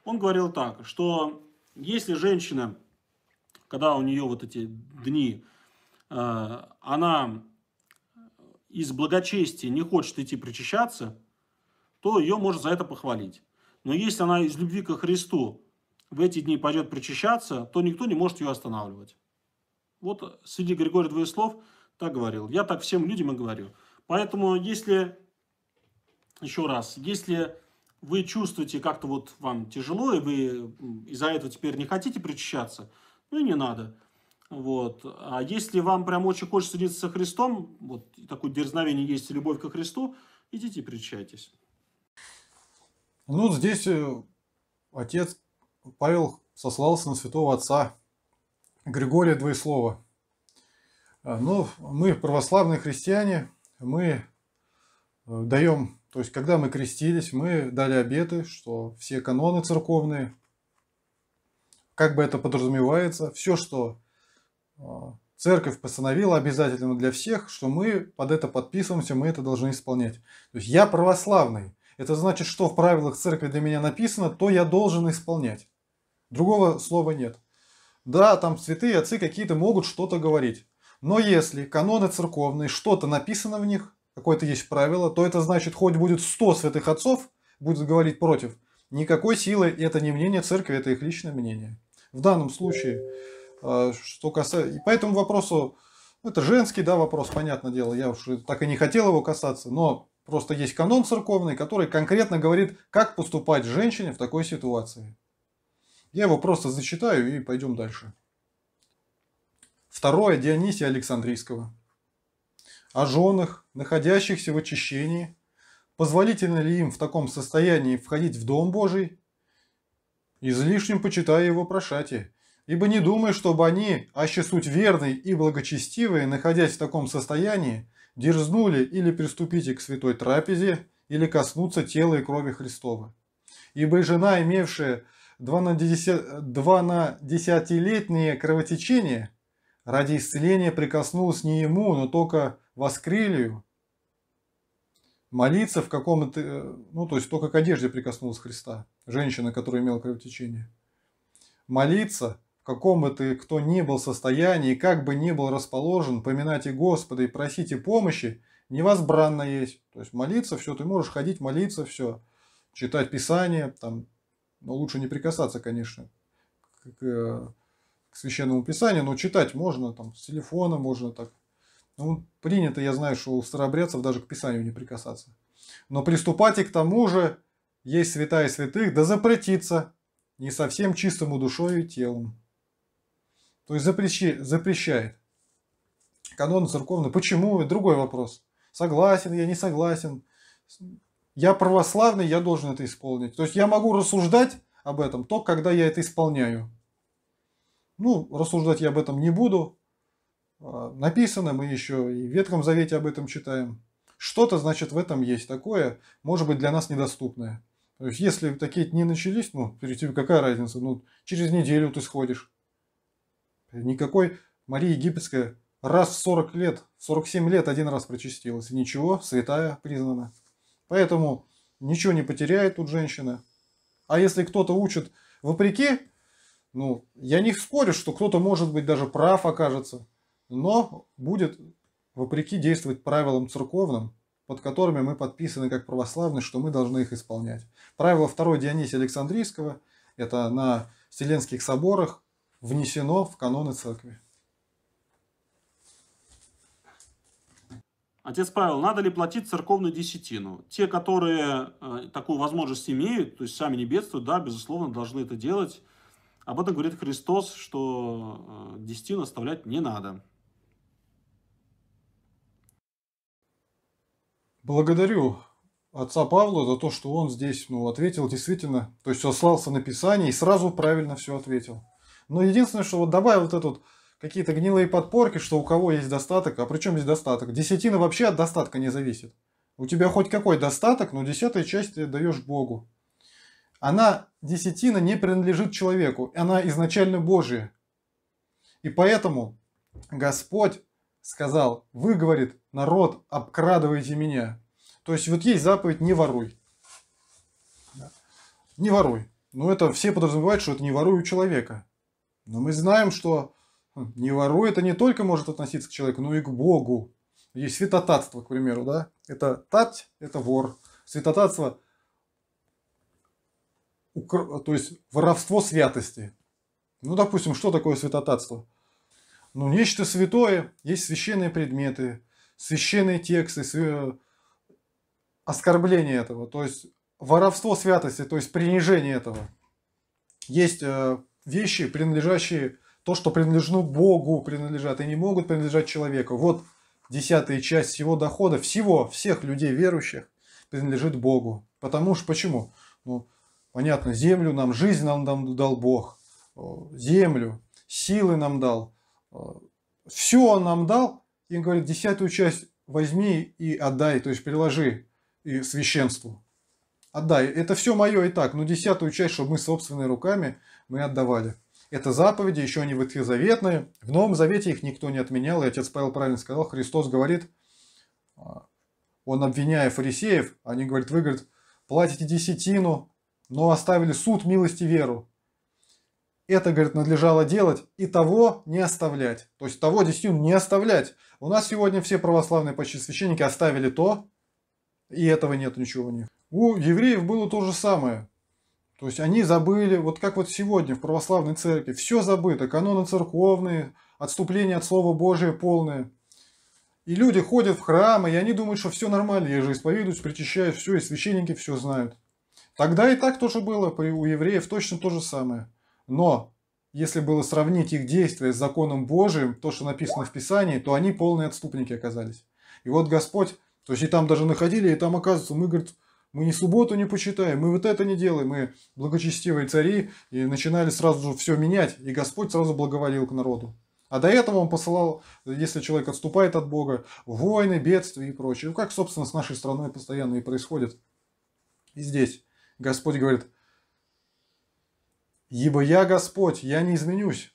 Он говорил так, что если женщина, когда у нее вот эти дни, э, она из благочестия не хочет идти причащаться, то ее можно за это похвалить. Но если она из любви ко Христу в эти дни пойдет причащаться, то никто не может ее останавливать. Вот среди Григорий Двоеслов так говорил. Я так всем людям и говорю. Поэтому если, еще раз, если вы чувствуете как-то вот вам тяжело, и вы из-за этого теперь не хотите причащаться, ну и не надо. Вот. А если вам прям очень хочется единиться со Христом, вот такое дерзновение есть любовь ко Христу, идите и причащайтесь. Ну, здесь э, отец Павел сослался на святого отца Григория Двоеслова. Э, Но ну, мы, православные христиане, мы э, даем то есть, когда мы крестились, мы дали обеты, что все каноны церковные, как бы это подразумевается, все, что а, церковь постановила обязательно для всех, что мы под это подписываемся, мы это должны исполнять. То есть, я православный. Это значит, что в правилах церкви для меня написано, то я должен исполнять. Другого слова нет. Да, там святые отцы какие-то могут что-то говорить. Но если каноны церковные, что-то написано в них, какое-то есть правило, то это значит, хоть будет 100 святых отцов, будет говорить против. Никакой силы это не мнение церкви, это их личное мнение. В данном случае, а, что касается... И по этому вопросу, ну, это женский да, вопрос, понятное дело, я уж так и не хотел его касаться, но просто есть канон церковный, который конкретно говорит, как поступать женщине в такой ситуации. Я его просто зачитаю и пойдем дальше. Второе Дионисия Александрийского о женах, находящихся в очищении, позволительно ли им в таком состоянии входить в Дом Божий, излишним почитая его прошатие, ибо не думай, чтобы они, аще суть верные и благочестивые, находясь в таком состоянии, дерзнули или приступите к святой трапезе, или коснуться тела и крови Христова. Ибо и жена, имевшая два на, десят... два на десятилетнее кровотечение, ради исцеления прикоснулась не ему, но только воскрелию, молиться в каком-то, э, ну то есть только к одежде прикоснулась Христа, женщина, которая имела кровотечение. Молиться в каком бы ты, кто ни был состоянии, как бы ни был расположен, поминайте Господа и просите помощи, невозбранно есть. То есть молиться, все, ты можешь ходить, молиться, все, читать Писание, там, но лучше не прикасаться, конечно, к, э, к священному Писанию, но читать можно, там, с телефона можно так, ну, принято, я знаю, что у старообрядцев даже к Писанию не прикасаться. Но приступать и к тому же, есть святая святых, да запретиться не совсем чистому душою и телом. То есть запрещи, запрещает. Канон церковный. Почему? Другой вопрос. Согласен я, не согласен. Я православный, я должен это исполнить. То есть я могу рассуждать об этом только когда я это исполняю. Ну, рассуждать я об этом не буду, а, написано, мы еще и в Ветхом Завете об этом читаем. Что-то, значит, в этом есть такое, может быть, для нас недоступное. То есть, если такие дни начались, ну, перед тебе какая разница? Ну, через неделю ты сходишь. Никакой Мария Египетская раз в 40 лет, 47 лет один раз прочистилась. ничего, святая признана. Поэтому ничего не потеряет тут женщина. А если кто-то учит вопреки, ну, я не спорю, что кто-то, может быть, даже прав окажется но будет вопреки действовать правилам церковным, под которыми мы подписаны как православные, что мы должны их исполнять. Правило 2 Дионисия Александрийского, это на Вселенских соборах, внесено в каноны церкви. Отец Павел, надо ли платить церковную десятину? Те, которые э, такую возможность имеют, то есть сами не бедствуют, да, безусловно, должны это делать. Об этом говорит Христос, что э, десятину оставлять не надо. Благодарю отца Павла за то, что он здесь ну, ответил действительно, то есть сослался на Писание и сразу правильно все ответил. Но единственное, что вот добавил вот этот какие-то гнилые подпорки, что у кого есть достаток, а при чем здесь достаток? Десятина вообще от достатка не зависит. У тебя хоть какой достаток, но десятая часть ты даешь Богу. Она, десятина, не принадлежит человеку, она изначально Божия. И поэтому Господь сказал, вы, говорит, народ, обкрадываете меня. То есть вот есть заповедь «не воруй». Не воруй. Но ну, это все подразумевают, что это не воруй у человека. Но мы знаем, что хм, не воруй это не только может относиться к человеку, но и к Богу. Есть святотатство, к примеру, да? Это тать, это вор. Святотатство, то есть воровство святости. Ну, допустим, что такое святотатство? Ну, нечто святое, есть священные предметы, священные тексты, свя... оскорбление этого, то есть воровство святости, то есть принижение этого. Есть э, вещи, принадлежащие, то, что принадлежно Богу, принадлежат и не могут принадлежать человеку. Вот десятая часть всего дохода, всего, всех людей верующих принадлежит Богу. Потому что, почему? Ну, понятно, землю нам, жизнь нам дал Бог, землю, силы нам дал – Э, все он нам дал, и он говорит, десятую часть возьми и отдай, то есть приложи и священству. Отдай. Это все мое и так, но десятую часть, чтобы мы собственными руками мы отдавали. Это заповеди, еще они заветные. В Новом Завете их никто не отменял, и отец Павел правильно сказал, Христос говорит, э, он обвиняя фарисеев, они говорят, вы, говорит, платите десятину, но оставили суд, милость и веру это, говорит, надлежало делать и того не оставлять. То есть того десятину не оставлять. У нас сегодня все православные почти священники оставили то, и этого нет ничего у них. У евреев было то же самое. То есть они забыли, вот как вот сегодня в православной церкви, все забыто, каноны церковные, отступление от Слова Божия полное. И люди ходят в храмы, и они думают, что все нормально, я же исповедуюсь, причащаюсь, все, и священники все знают. Тогда и так тоже было, у евреев точно то же самое. Но если было сравнить их действия с законом Божиим, то, что написано в Писании, то они полные отступники оказались. И вот Господь, то есть и там даже находили, и там оказывается, мы, говорит, мы ни субботу не почитаем, мы вот это не делаем, мы благочестивые цари, и начинали сразу же все менять, и Господь сразу благоволил к народу. А до этого он посылал, если человек отступает от Бога, войны, бедствия и прочее. Ну, как, собственно, с нашей страной постоянно и происходит. И здесь Господь говорит, Ибо я Господь, я не изменюсь.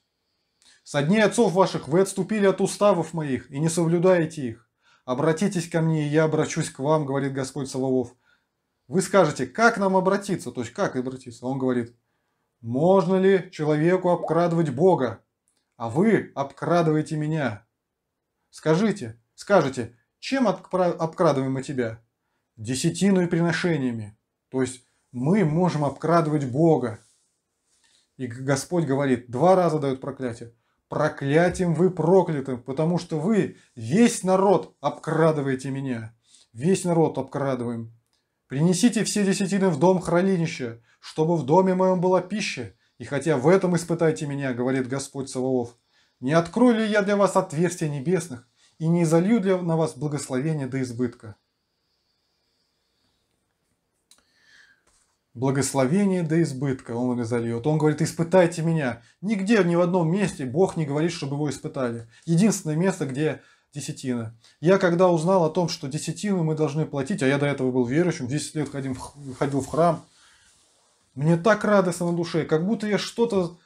Со дней отцов ваших вы отступили от уставов моих и не соблюдаете их. Обратитесь ко мне, и я обращусь к вам, говорит Господь Саваоф. Вы скажете, как нам обратиться, то есть как обратиться? Он говорит, можно ли человеку обкрадывать Бога, а вы обкрадываете меня? Скажите, скажите, чем обкрадываем мы тебя? Десятину и приношениями. То есть мы можем обкрадывать Бога. И Господь говорит, два раза дает проклятие. Проклятием вы прокляты, потому что вы весь народ обкрадываете меня. Весь народ обкрадываем. Принесите все десятины в дом хранилища, чтобы в доме моем была пища. И хотя в этом испытайте меня, говорит Господь Саваоф, не открою ли я для вас отверстия небесных и не залью для на вас благословения до избытка. благословение до избытка он изольет. Он говорит, испытайте меня. Нигде, ни в одном месте Бог не говорит, чтобы его испытали. Единственное место, где десятина. Я когда узнал о том, что десятину мы должны платить, а я до этого был верующим, 10 лет ходил, ходил в храм, мне так радостно на душе, как будто я что-то...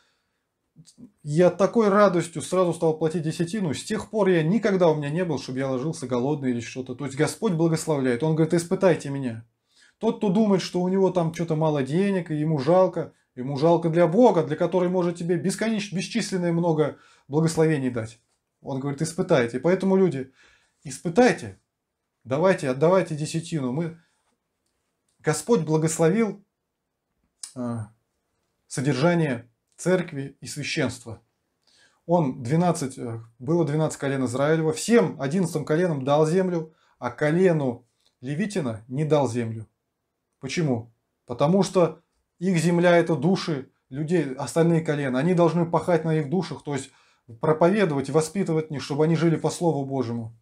Я такой радостью сразу стал платить десятину. С тех пор я никогда у меня не был, чтобы я ложился голодный или что-то. То есть Господь благословляет. Он говорит, испытайте меня. Тот, кто думает, что у него там что-то мало денег, и ему жалко, ему жалко для Бога, для которого может тебе бесконечно, бесчисленное много благословений дать. Он говорит, испытайте. Поэтому, люди, испытайте. Давайте, отдавайте десятину. Мы... Господь благословил а, содержание церкви и священства. Он 12, э, было 12 колен Израилева, всем 11 коленам дал землю, а колену Левитина не дал землю. Почему? Потому что их земля это души людей, остальные колена. Они должны пахать на их душах, то есть проповедовать воспитывать них, чтобы они жили по Слову Божьему.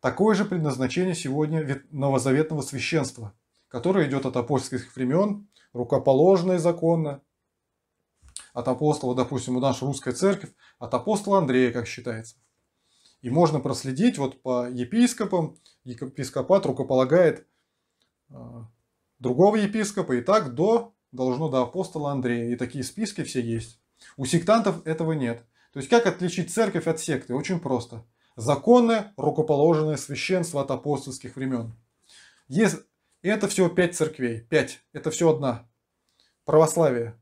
Такое же предназначение сегодня новозаветного священства, которое идет от апостольских времен, и законно, от апостола, допустим, у нашей русской церкви от апостола Андрея, как считается. И можно проследить вот по епископам, епископат рукополагает а, другого епископа, и так до, должно до апостола Андрея. И такие списки все есть. У сектантов этого нет. То есть как отличить церковь от секты? Очень просто. Законное, рукоположенное священство от апостольских времен. Есть, это всего пять церквей. Пять. Это все одна. Православие.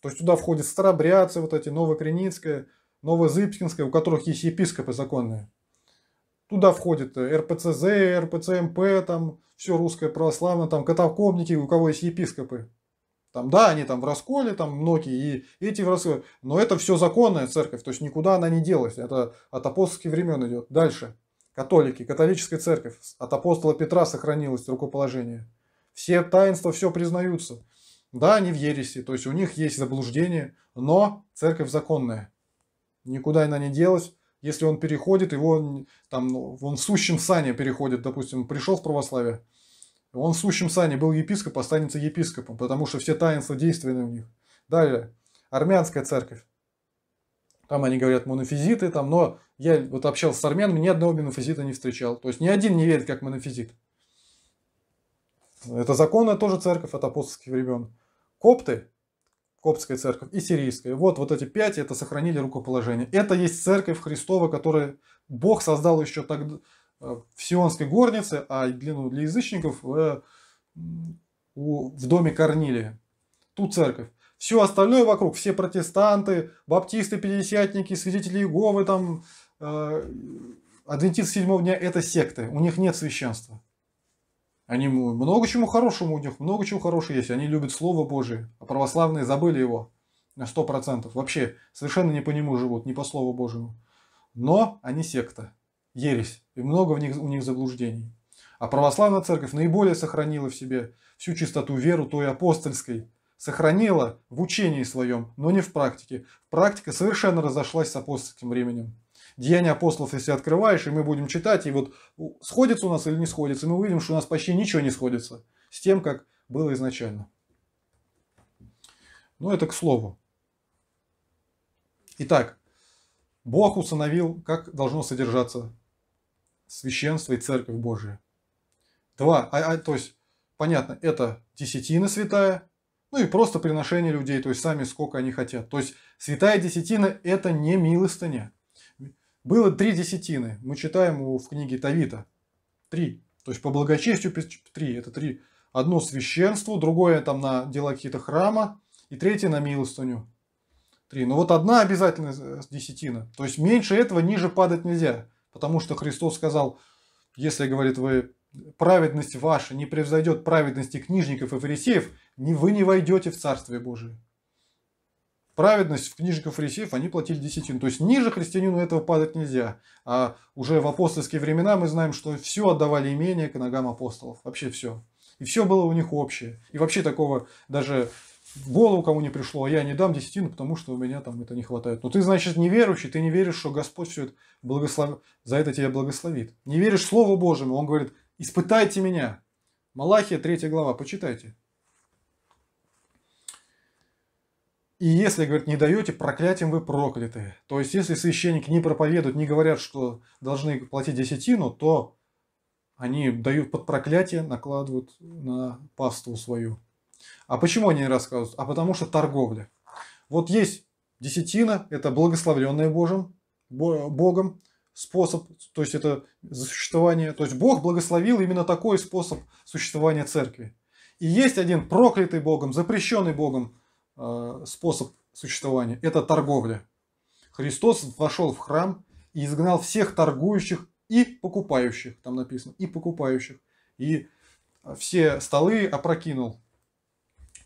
То есть туда входят старобрядцы, вот эти, Новокреницкая, Новозыбкинская, у которых есть епископы законные. Туда входит РПЦЗ, РПЦМП, там все русское православное, там катаковники, у кого есть епископы. Там, да, они там в расколе, там многие и эти в расколе. Но это все законная церковь, то есть никуда она не делась. Это от апостольских времен идет. Дальше. Католики, католическая церковь. От апостола Петра сохранилось рукоположение. Все таинства, все признаются. Да, они в ереси, то есть у них есть заблуждение, но церковь законная. Никуда она не делась. Если он переходит, его там, ну, он в сущем сане переходит, допустим, пришел в православие, он в сущем сане был епископ, останется епископом, потому что все таинства действенны у них. Далее, армянская церковь. Там они говорят монофизиты, там, но я вот общался с армянами, ни одного монофизита не встречал. То есть ни один не верит, как монофизит. Это законная тоже церковь от апостольских времен. Копты Коптская церковь и Сирийская. Вот, вот эти пять, это сохранили рукоположение. Это есть церковь Христова, которую Бог создал еще тогда э, в Сионской горнице, а длину для язычников в, э, в доме Корнилия. Ту церковь. Все остальное вокруг, все протестанты, баптисты, пятидесятники, свидетели Иеговы, там, э, адвентисты седьмого дня – это секты, у них нет священства. Они много чему хорошему у них, много чего хорошего есть. Они любят Слово Божие, а православные забыли его на 100%. Вообще, совершенно не по нему живут, не по Слову Божьему. Но они секта, ересь, и много в них, у них заблуждений. А православная церковь наиболее сохранила в себе всю чистоту веру той апостольской, сохранила в учении своем, но не в практике. Практика совершенно разошлась с апостольским временем. Деяния апостолов, если открываешь, и мы будем читать, и вот сходится у нас или не сходится, мы увидим, что у нас почти ничего не сходится с тем, как было изначально. Но ну, это к слову. Итак, Бог установил, как должно содержаться священство и церковь Божия. Два, а, а, то есть, понятно, это десятина святая, ну и просто приношение людей, то есть сами сколько они хотят. То есть святая десятина – это не милостыня. Было три десятины. Мы читаем в книге Тавита. Три. То есть по благочестию три. Это три. Одно священству, другое там на дела какие-то храма и третье на милостыню. Три. Но ну вот одна обязательная э, десятина. То есть меньше этого ниже падать нельзя. Потому что Христос сказал, если, говорит, вы праведность ваша не превзойдет праведности книжников и фарисеев, вы не войдете в Царствие Божие праведность в книжников фарисеев, они платили десятину. То есть ниже христианину этого падать нельзя. А уже в апостольские времена мы знаем, что все отдавали имение к ногам апостолов. Вообще все. И все было у них общее. И вообще такого даже в голову кому не пришло, а я не дам десятину, потому что у меня там это не хватает. Но ты, значит, неверующий, ты не веришь, что Господь все это благослов... за это тебя благословит. Не веришь Слову Божьему. Он говорит, испытайте меня. Малахия, 3 глава, почитайте. И если, говорит, не даете, проклятием вы прокляты. То есть, если священник не проповедуют, не говорят, что должны платить десятину, то они дают под проклятие, накладывают на паству свою. А почему они не рассказывают? А потому что торговля. Вот есть десятина, это благословленная Божьим, Богом способ, то есть это существование, то есть Бог благословил именно такой способ существования церкви. И есть один проклятый Богом, запрещенный Богом Э, способ существования – это торговля. Христос вошел в храм и изгнал всех торгующих и покупающих, там написано, и покупающих. И все столы опрокинул.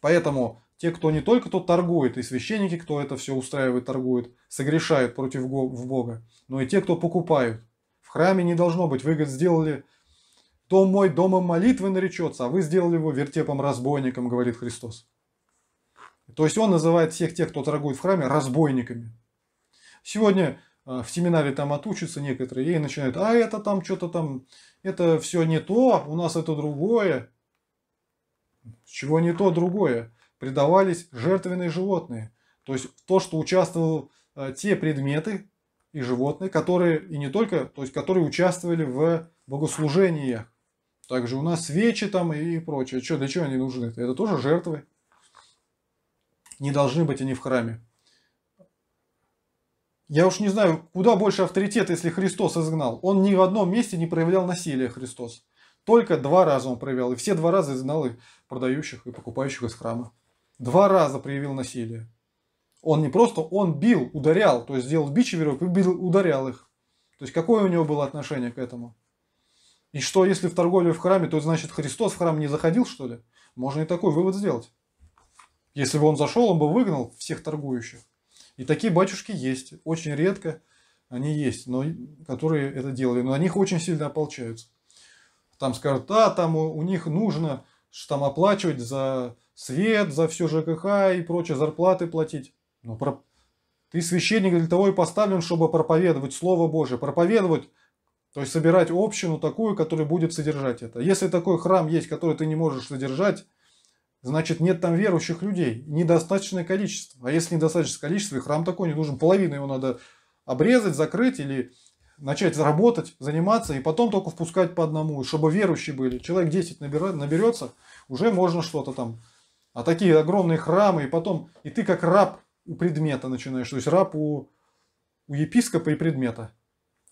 Поэтому те, кто не только тот торгует, и священники, кто это все устраивает, торгует, согрешают против Бога, но и те, кто покупают. В храме не должно быть. Вы, говорит, сделали дом мой домом молитвы наречется, а вы сделали его вертепом разбойником, говорит Христос. То есть он называет всех тех, кто торгует в храме, разбойниками. Сегодня а, в семинаре там отучатся некоторые и начинают, а это там что-то там, это все не то, у нас это другое. Чего не то, другое. Предавались жертвенные животные. То есть то, что участвовал а, те предметы и животные, которые, и не только, то есть которые участвовали в богослужениях. Также у нас свечи там и прочее. Что, для чего они нужны? Это тоже жертвы не должны быть они в храме. Я уж не знаю, куда больше авторитет, если Христос изгнал. Он ни в одном месте не проявлял насилие Христос. Только два раза он проявлял. И все два раза изгнал и продающих, и покупающих из храма. Два раза проявил насилие. Он не просто, он бил, ударял. То есть сделал бич веревок и бил, ударял их. То есть какое у него было отношение к этому? И что, если в торговле в храме, то значит Христос в храм не заходил, что ли? Можно и такой вывод сделать. Если бы он зашел, он бы выгнал всех торгующих. И такие батюшки есть. Очень редко они есть, но, которые это делали. Но на них очень сильно ополчаются. Там скажут, а, там у, у них нужно там оплачивать за свет, за все ЖКХ и прочее, зарплаты платить. Но про... ты священник для того и поставлен, чтобы проповедовать Слово Божие. Проповедовать, то есть собирать общину такую, которая будет содержать это. Если такой храм есть, который ты не можешь содержать, значит нет там верующих людей, недостаточное количество. А если недостаточное количество, и храм такой не нужен, половину его надо обрезать, закрыть или начать работать, заниматься, и потом только впускать по одному, чтобы верующие были. Человек 10 наберется, уже можно что-то там. А такие огромные храмы, и потом, и ты как раб у предмета начинаешь, то есть раб у, у епископа и предмета.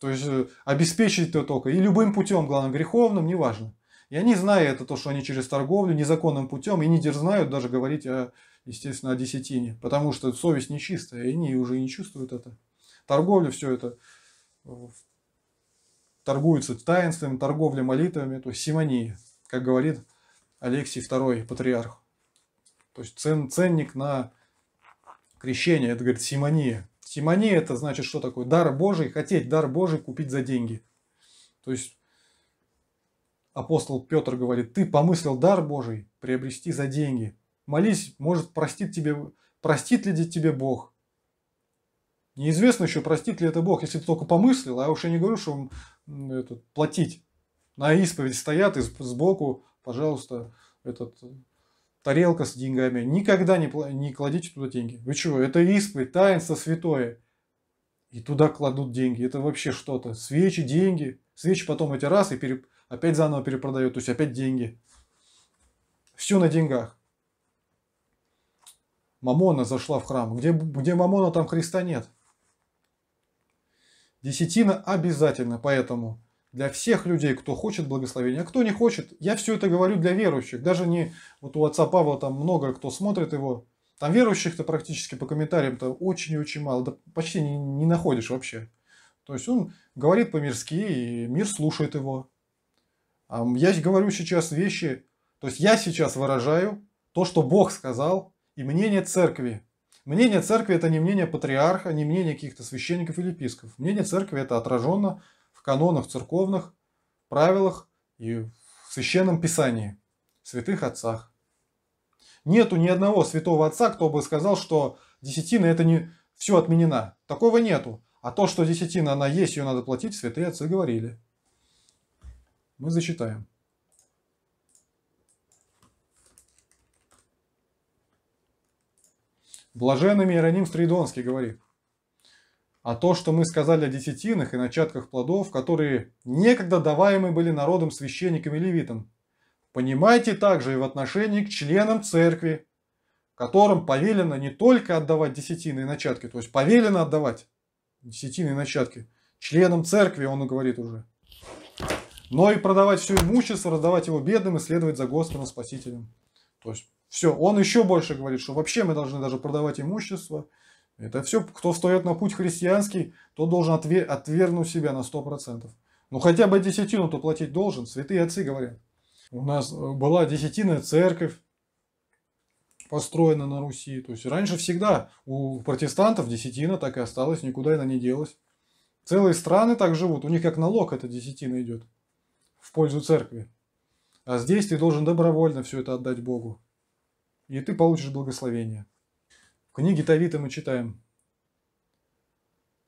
То есть э, обеспечить то только, и любым путем, главное, греховным, неважно. И они, зная это, то, что они через торговлю незаконным путем, и не дерзнают даже говорить, о, естественно, о десятине, потому что совесть нечистая, и они уже не чувствуют это. Торговля все это э, торгуется таинствами, торговля молитвами, то есть симония, как говорит Алексий II, патриарх. То есть цен, ценник на крещение, это, говорит, симония. Симония – это значит, что такое? Дар Божий, хотеть дар Божий купить за деньги. То есть Апостол Петр говорит, ты помыслил дар Божий приобрести за деньги. Молись, может, простит, тебе, простит ли тебе Бог. Неизвестно еще, простит ли это Бог, если ты только помыслил, а я уж я не говорю, что он этот, платить. На исповедь стоят и сбоку, пожалуйста, этот, тарелка с деньгами. Никогда не, не кладите туда деньги. Вы чего? Это исповедь, таинство святое. И туда кладут деньги. Это вообще что-то. Свечи, деньги. Свечи потом эти раз и переп опять заново перепродает, то есть опять деньги. Все на деньгах. Мамона зашла в храм. Где, где Мамона, там Христа нет. Десятина обязательно, поэтому для всех людей, кто хочет благословения, а кто не хочет, я все это говорю для верующих. Даже не вот у отца Павла там много кто смотрит его, там верующих-то практически по комментариям-то очень и очень мало, да почти не, не находишь вообще. То есть он говорит по-мирски, и мир слушает его. Я говорю сейчас вещи, то есть я сейчас выражаю то, что Бог сказал, и мнение церкви. Мнение церкви это не мнение патриарха, не мнение каких-то священников или епископов. Мнение церкви это отражено в канонах церковных, правилах и в священном писании, в святых отцах. Нету ни одного святого отца, кто бы сказал, что десятина это не все отменена. Такого нету. А то, что десятина она есть, ее надо платить, святые отцы говорили. Мы засчитаем. Блаженным Иероним Стридонский говорит, а то, что мы сказали о десятинах и начатках плодов, которые некогда даваемы были народом, священникам и левитам, понимайте также и в отношении к членам церкви, которым повелено не только отдавать десятины и начатки, то есть повелено отдавать десятины и начатки, членам церкви, он говорит уже, но и продавать все имущество, раздавать его бедным и следовать за Господом Спасителем. То есть все, он еще больше говорит, что вообще мы должны даже продавать имущество. Это все, кто встает на путь христианский, тот должен отвер... отвергнуть себя на 100%. Ну хотя бы десятину то платить должен, святые отцы говорят. У нас э, была десятиная церковь, построена на Руси. То есть раньше всегда у протестантов десятина так и осталась, никуда она не делась. Целые страны так живут, у них как налог эта десятина идет в пользу церкви. А здесь ты должен добровольно все это отдать Богу. И ты получишь благословение. В книге Тавита мы читаем.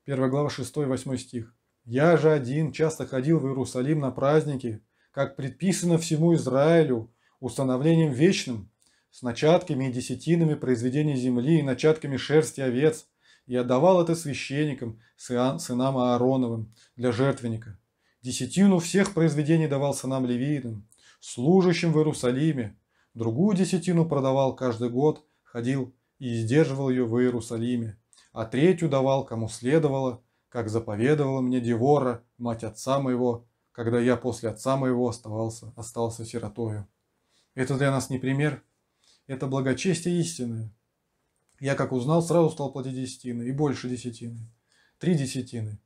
1 глава 6-8 стих. «Я же один часто ходил в Иерусалим на праздники, как предписано всему Израилю, установлением вечным, с начатками и десятинами произведения земли и начатками шерсти овец, и отдавал это священникам, сынам Аароновым, для жертвенника. Десятину всех произведений давался нам левитам, служащим в Иерусалиме. Другую десятину продавал каждый год, ходил и издерживал ее в Иерусалиме. А третью давал, кому следовало, как заповедовала мне Девора, мать отца моего, когда я после отца моего оставался, остался сиротою. Это для нас не пример. Это благочестие истинное. Я, как узнал, сразу стал платить десятины и больше десятины. Три десятины.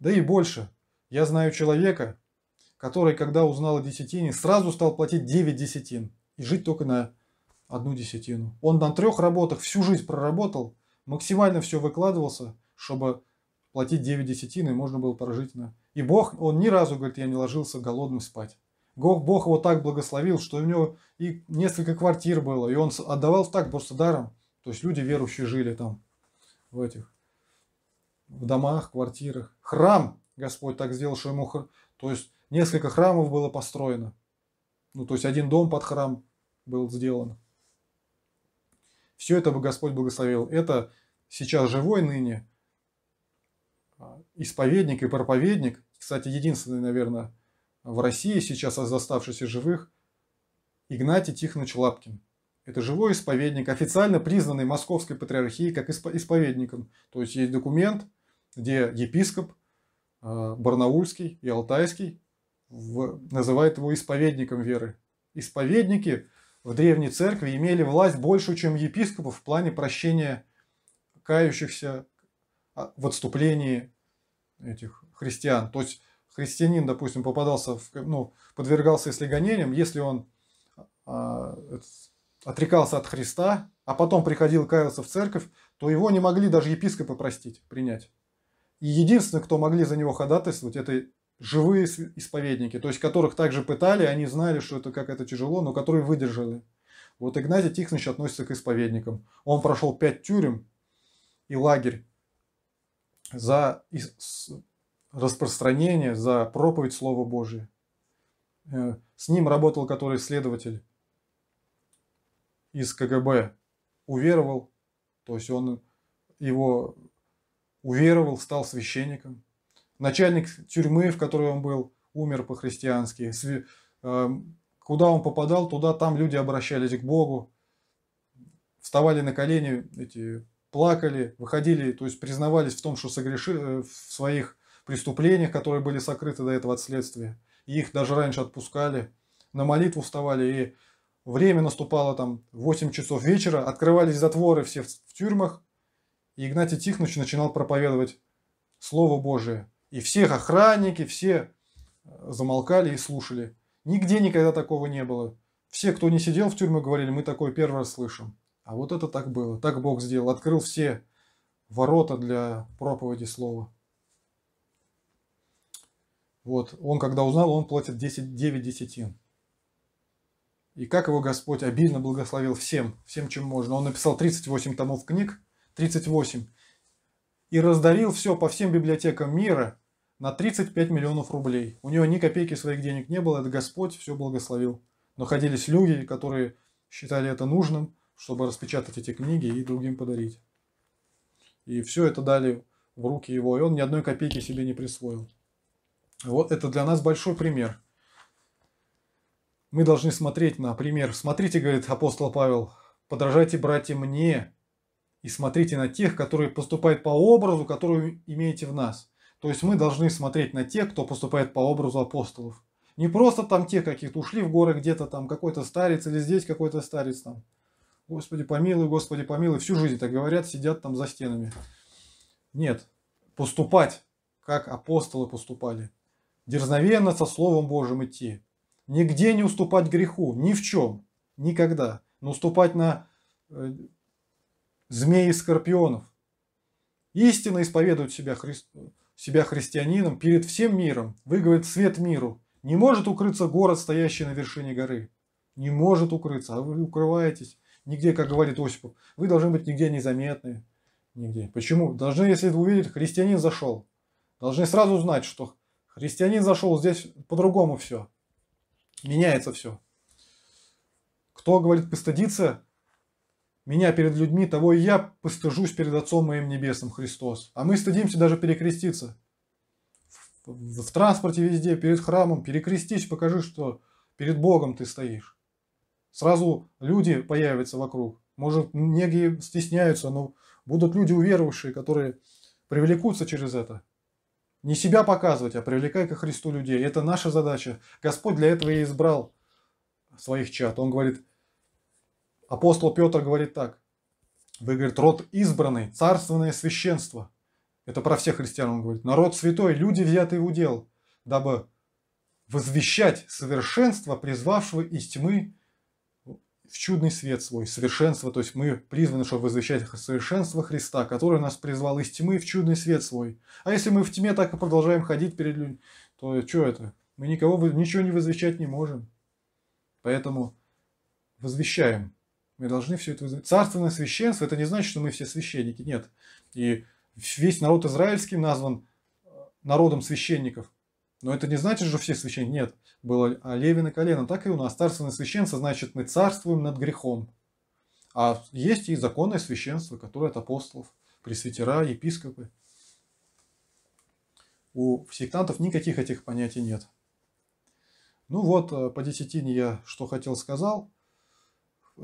Да и больше. Я знаю человека, который, когда узнал о десятине, сразу стал платить 9 десятин и жить только на одну десятину. Он на трех работах всю жизнь проработал, максимально все выкладывался, чтобы платить 9 десятин и можно было прожить на... И Бог, он ни разу, говорит, я не ложился голодным спать. Бог, Бог его так благословил, что у него и несколько квартир было, и он отдавал так просто даром. То есть люди верующие жили там, в этих в домах, квартирах. Храм Господь так сделал, что ему... Хр... То есть несколько храмов было построено. Ну, то есть один дом под храм был сделан. Все это бы Господь благословил. Это сейчас живой ныне а, исповедник и проповедник. Кстати, единственный, наверное, в России сейчас из оставшихся живых Игнатий Тихонович Лапкин. Это живой исповедник, официально признанный Московской Патриархией как исповедником. То есть есть документ – где епископ а, Барнаульский и Алтайский в, называет его исповедником веры. Исповедники в Древней Церкви имели власть больше, чем епископов в плане прощения кающихся а, в отступлении этих христиан. То есть христианин, допустим, попадался в, ну, подвергался если гонениям, если он а, отрекался от Христа, а потом приходил каялся в церковь, то его не могли даже епископы простить, принять. Единственные, кто могли за него ходатайствовать, это живые исповедники, то есть которых также пытали, они знали, что это как это тяжело, но которые выдержали. Вот Игнатий Тихонович относится к исповедникам. Он прошел пять тюрем и лагерь за распространение, за проповедь Слова Божия. Э, с ним работал который следователь из КГБ. Уверовал, то есть он его уверовал, стал священником. Начальник тюрьмы, в которой он был, умер по-христиански. Эм, куда он попадал, туда там люди обращались к Богу, вставали на колени, эти, плакали, выходили, то есть признавались в том, что согрешили э, в своих преступлениях, которые были сокрыты до этого от следствия. И их даже раньше отпускали, на молитву вставали, и время наступало там 8 часов вечера, открывались затворы все в тюрьмах, и Игнатий Тихонович начинал проповедовать Слово Божие. И всех охранники, все э, замолкали и слушали. Нигде никогда такого не было. Все, кто не сидел в тюрьме, говорили, мы такое первый раз слышим. А вот это так было. Так Бог сделал. Открыл все ворота для проповеди слова. Вот, он когда узнал, он платит 10, 9 десятин. И как его Господь обильно благословил всем, всем, чем можно. Он написал 38 томов книг, 38, и раздарил все по всем библиотекам мира на 35 миллионов рублей. У него ни копейки своих денег не было, это Господь все благословил. Но ходились люди, которые считали это нужным, чтобы распечатать эти книги и другим подарить. И все это дали в руки его, и он ни одной копейки себе не присвоил. Вот это для нас большой пример. Мы должны смотреть на пример. Смотрите, говорит апостол Павел, подражайте, братья, мне, и смотрите на тех, которые поступают по образу, который имеете в нас. То есть мы должны смотреть на тех, кто поступает по образу апостолов. Не просто там те каких-то ушли в горы где-то там, какой-то старец или здесь какой-то старец там. Господи помилуй, Господи помилуй, всю жизнь так говорят, сидят там за стенами. Нет, поступать, как апостолы поступали. Дерзновенно со Словом Божьим идти. Нигде не уступать греху, ни в чем, никогда. Но уступать на э, змей и скорпионов. Истинно исповедует себя, хри... себя христианином перед всем миром, выговорит свет миру. Не может укрыться город, стоящий на вершине горы. Не может укрыться, а вы укрываетесь. Нигде, как говорит Осипов, вы должны быть нигде незаметны. Нигде. Почему? Должны, если увидят, христианин зашел. Должны сразу знать, что христианин зашел, здесь по-другому все. Меняется все. Кто, говорит, постыдится меня перед людьми, того и я постыжусь перед Отцом моим Небесным Христос. А мы стыдимся даже перекреститься. В, в, в транспорте везде, перед храмом, перекрестись, покажи, что перед Богом ты стоишь. Сразу люди появятся вокруг. Может, многие стесняются, но будут люди уверовавшие, которые привлекутся через это. Не себя показывать, а привлекай ко Христу людей. Это наша задача. Господь для этого и избрал своих чад. Он говорит, Апостол Петр говорит так. Вы, говорит, род избранный, царственное священство. Это про всех христиан он говорит. Народ святой, люди, взятые в удел, дабы возвещать совершенство, призвавшего из тьмы в чудный свет свой, совершенство, то есть мы призваны, чтобы возвещать совершенство Христа, который нас призвал из тьмы в чудный свет свой. А если мы в тьме так и продолжаем ходить перед людьми, то что это? Мы никого, ничего не возвещать не можем. Поэтому возвещаем мы должны все это... Царственное священство – это не значит, что мы все священники. Нет. И весь народ израильский назван э, народом священников. Но это не значит, что все священники. Нет. Было Левина колено. Так и у нас. Царственное священство значит, мы царствуем над грехом. А есть и законное священство, которое от апостолов, пресвитера, епископы. У сектантов никаких этих понятий нет. Ну вот, э, по десятине я что хотел сказал.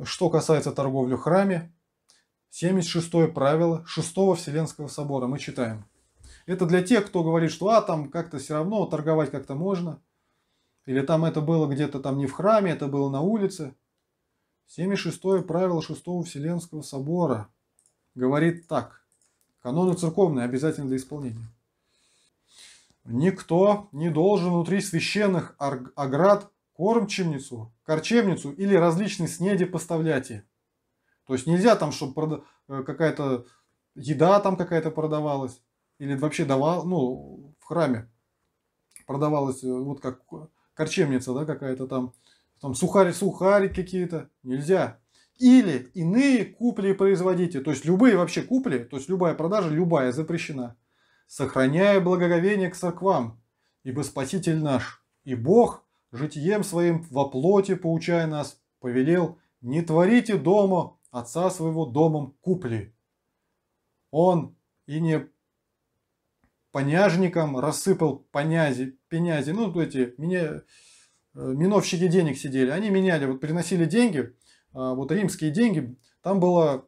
Что касается торговли в храме, 76 правило 6 Вселенского собора мы читаем. Это для тех, кто говорит, что а, там как-то все равно торговать как-то можно. Или там это было где-то там не в храме, это было на улице. 76 правило 6 Вселенского собора говорит так. Каноны церковные обязательно для исполнения. Никто не должен внутри священных оград кормчемницу, корчемницу или различные снеди поставляйте. То есть нельзя там, чтобы э, какая-то еда там какая-то продавалась или вообще давал, ну, в храме продавалась э, вот как корчемница, да, какая-то там, там сухари, сухари какие-то, нельзя. Или иные купли производите, то есть любые вообще купли, то есть любая продажа, любая запрещена, сохраняя благоговение к церквам, ибо Спаситель наш, и Бог житием своим во плоти, поучая нас, повелел «Не творите дома отца своего домом купли». Он и не поняжником рассыпал понязи, пенязи, ну, эти меня, э, миновщики денег сидели, они меняли, вот приносили деньги, а вот римские деньги, там было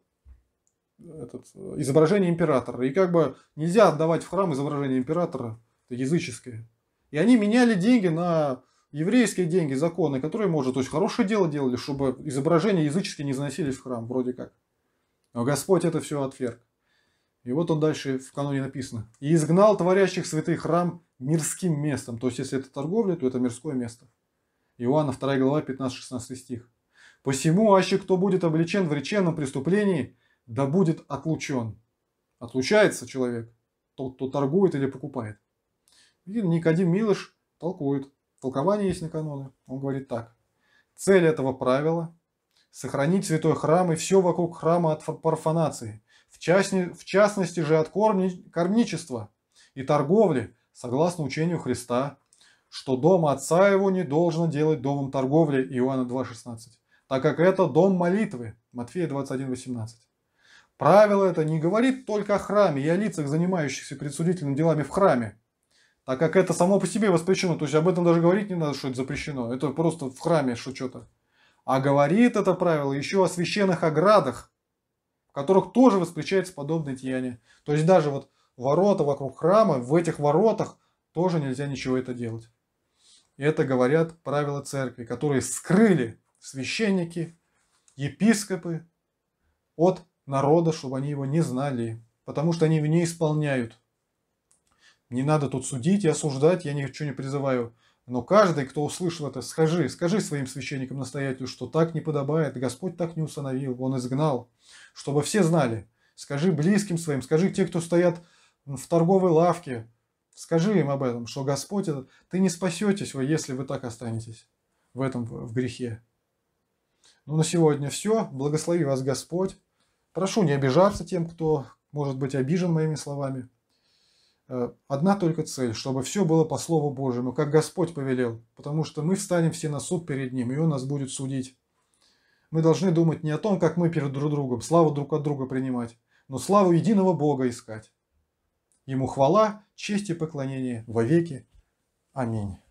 э, этот, изображение императора. И как бы нельзя отдавать в храм изображение императора, это языческое. И они меняли деньги на еврейские деньги, законы, которые, может, то есть хорошее дело делали, чтобы изображения языческие не заносились в храм, вроде как. Но Господь это все отверг. И вот он дальше в каноне написано. «И изгнал творящих святый храм мирским местом». То есть, если это торговля, то это мирское место. Иоанна 2 глава 15-16 стих. «Посему, аще кто будет обличен в реченном преступлении, да будет отлучен». Отлучается человек, тот, кто торгует или покупает. И Никодим Милыш толкует толкование есть на каноны. Он говорит так. Цель этого правила – сохранить святой храм и все вокруг храма от парфанации, в, частни, в частности же от корни, кормничества и торговли, согласно учению Христа, что дом отца его не должно делать домом торговли Иоанна 2,16, так как это дом молитвы Матфея 21,18. Правило это не говорит только о храме и о лицах, занимающихся предсудительными делами в храме, так как это само по себе воспрещено. То есть об этом даже говорить не надо, что это запрещено. Это просто в храме что что-то. А говорит это правило еще о священных оградах, в которых тоже воспрещается подобное деяние. То есть даже вот ворота вокруг храма, в этих воротах тоже нельзя ничего это делать. И это говорят правила церкви, которые скрыли священники, епископы от народа, чтобы они его не знали, потому что они его не исполняют. Не надо тут судить и осуждать, я ничего не призываю. Но каждый, кто услышал это, скажи, скажи своим священникам-настоятелю, что так не подобает, Господь так не установил, Он изгнал, чтобы все знали. Скажи близким своим, скажи те, кто стоят в торговой лавке, скажи им об этом, что Господь, ты не спасетесь, вы, если вы так останетесь в этом, в грехе. Ну, на сегодня все. Благослови вас Господь. Прошу не обижаться тем, кто может быть обижен моими словами. Э, одна только цель, чтобы все было по Слову Божьему, как Господь повелел, потому что мы встанем все на суд перед Ним, и Он нас будет судить. Мы должны думать не о том, как мы перед друг другом, славу друг от друга принимать, но славу единого Бога искать. Ему хвала, честь и поклонение во веки. Аминь.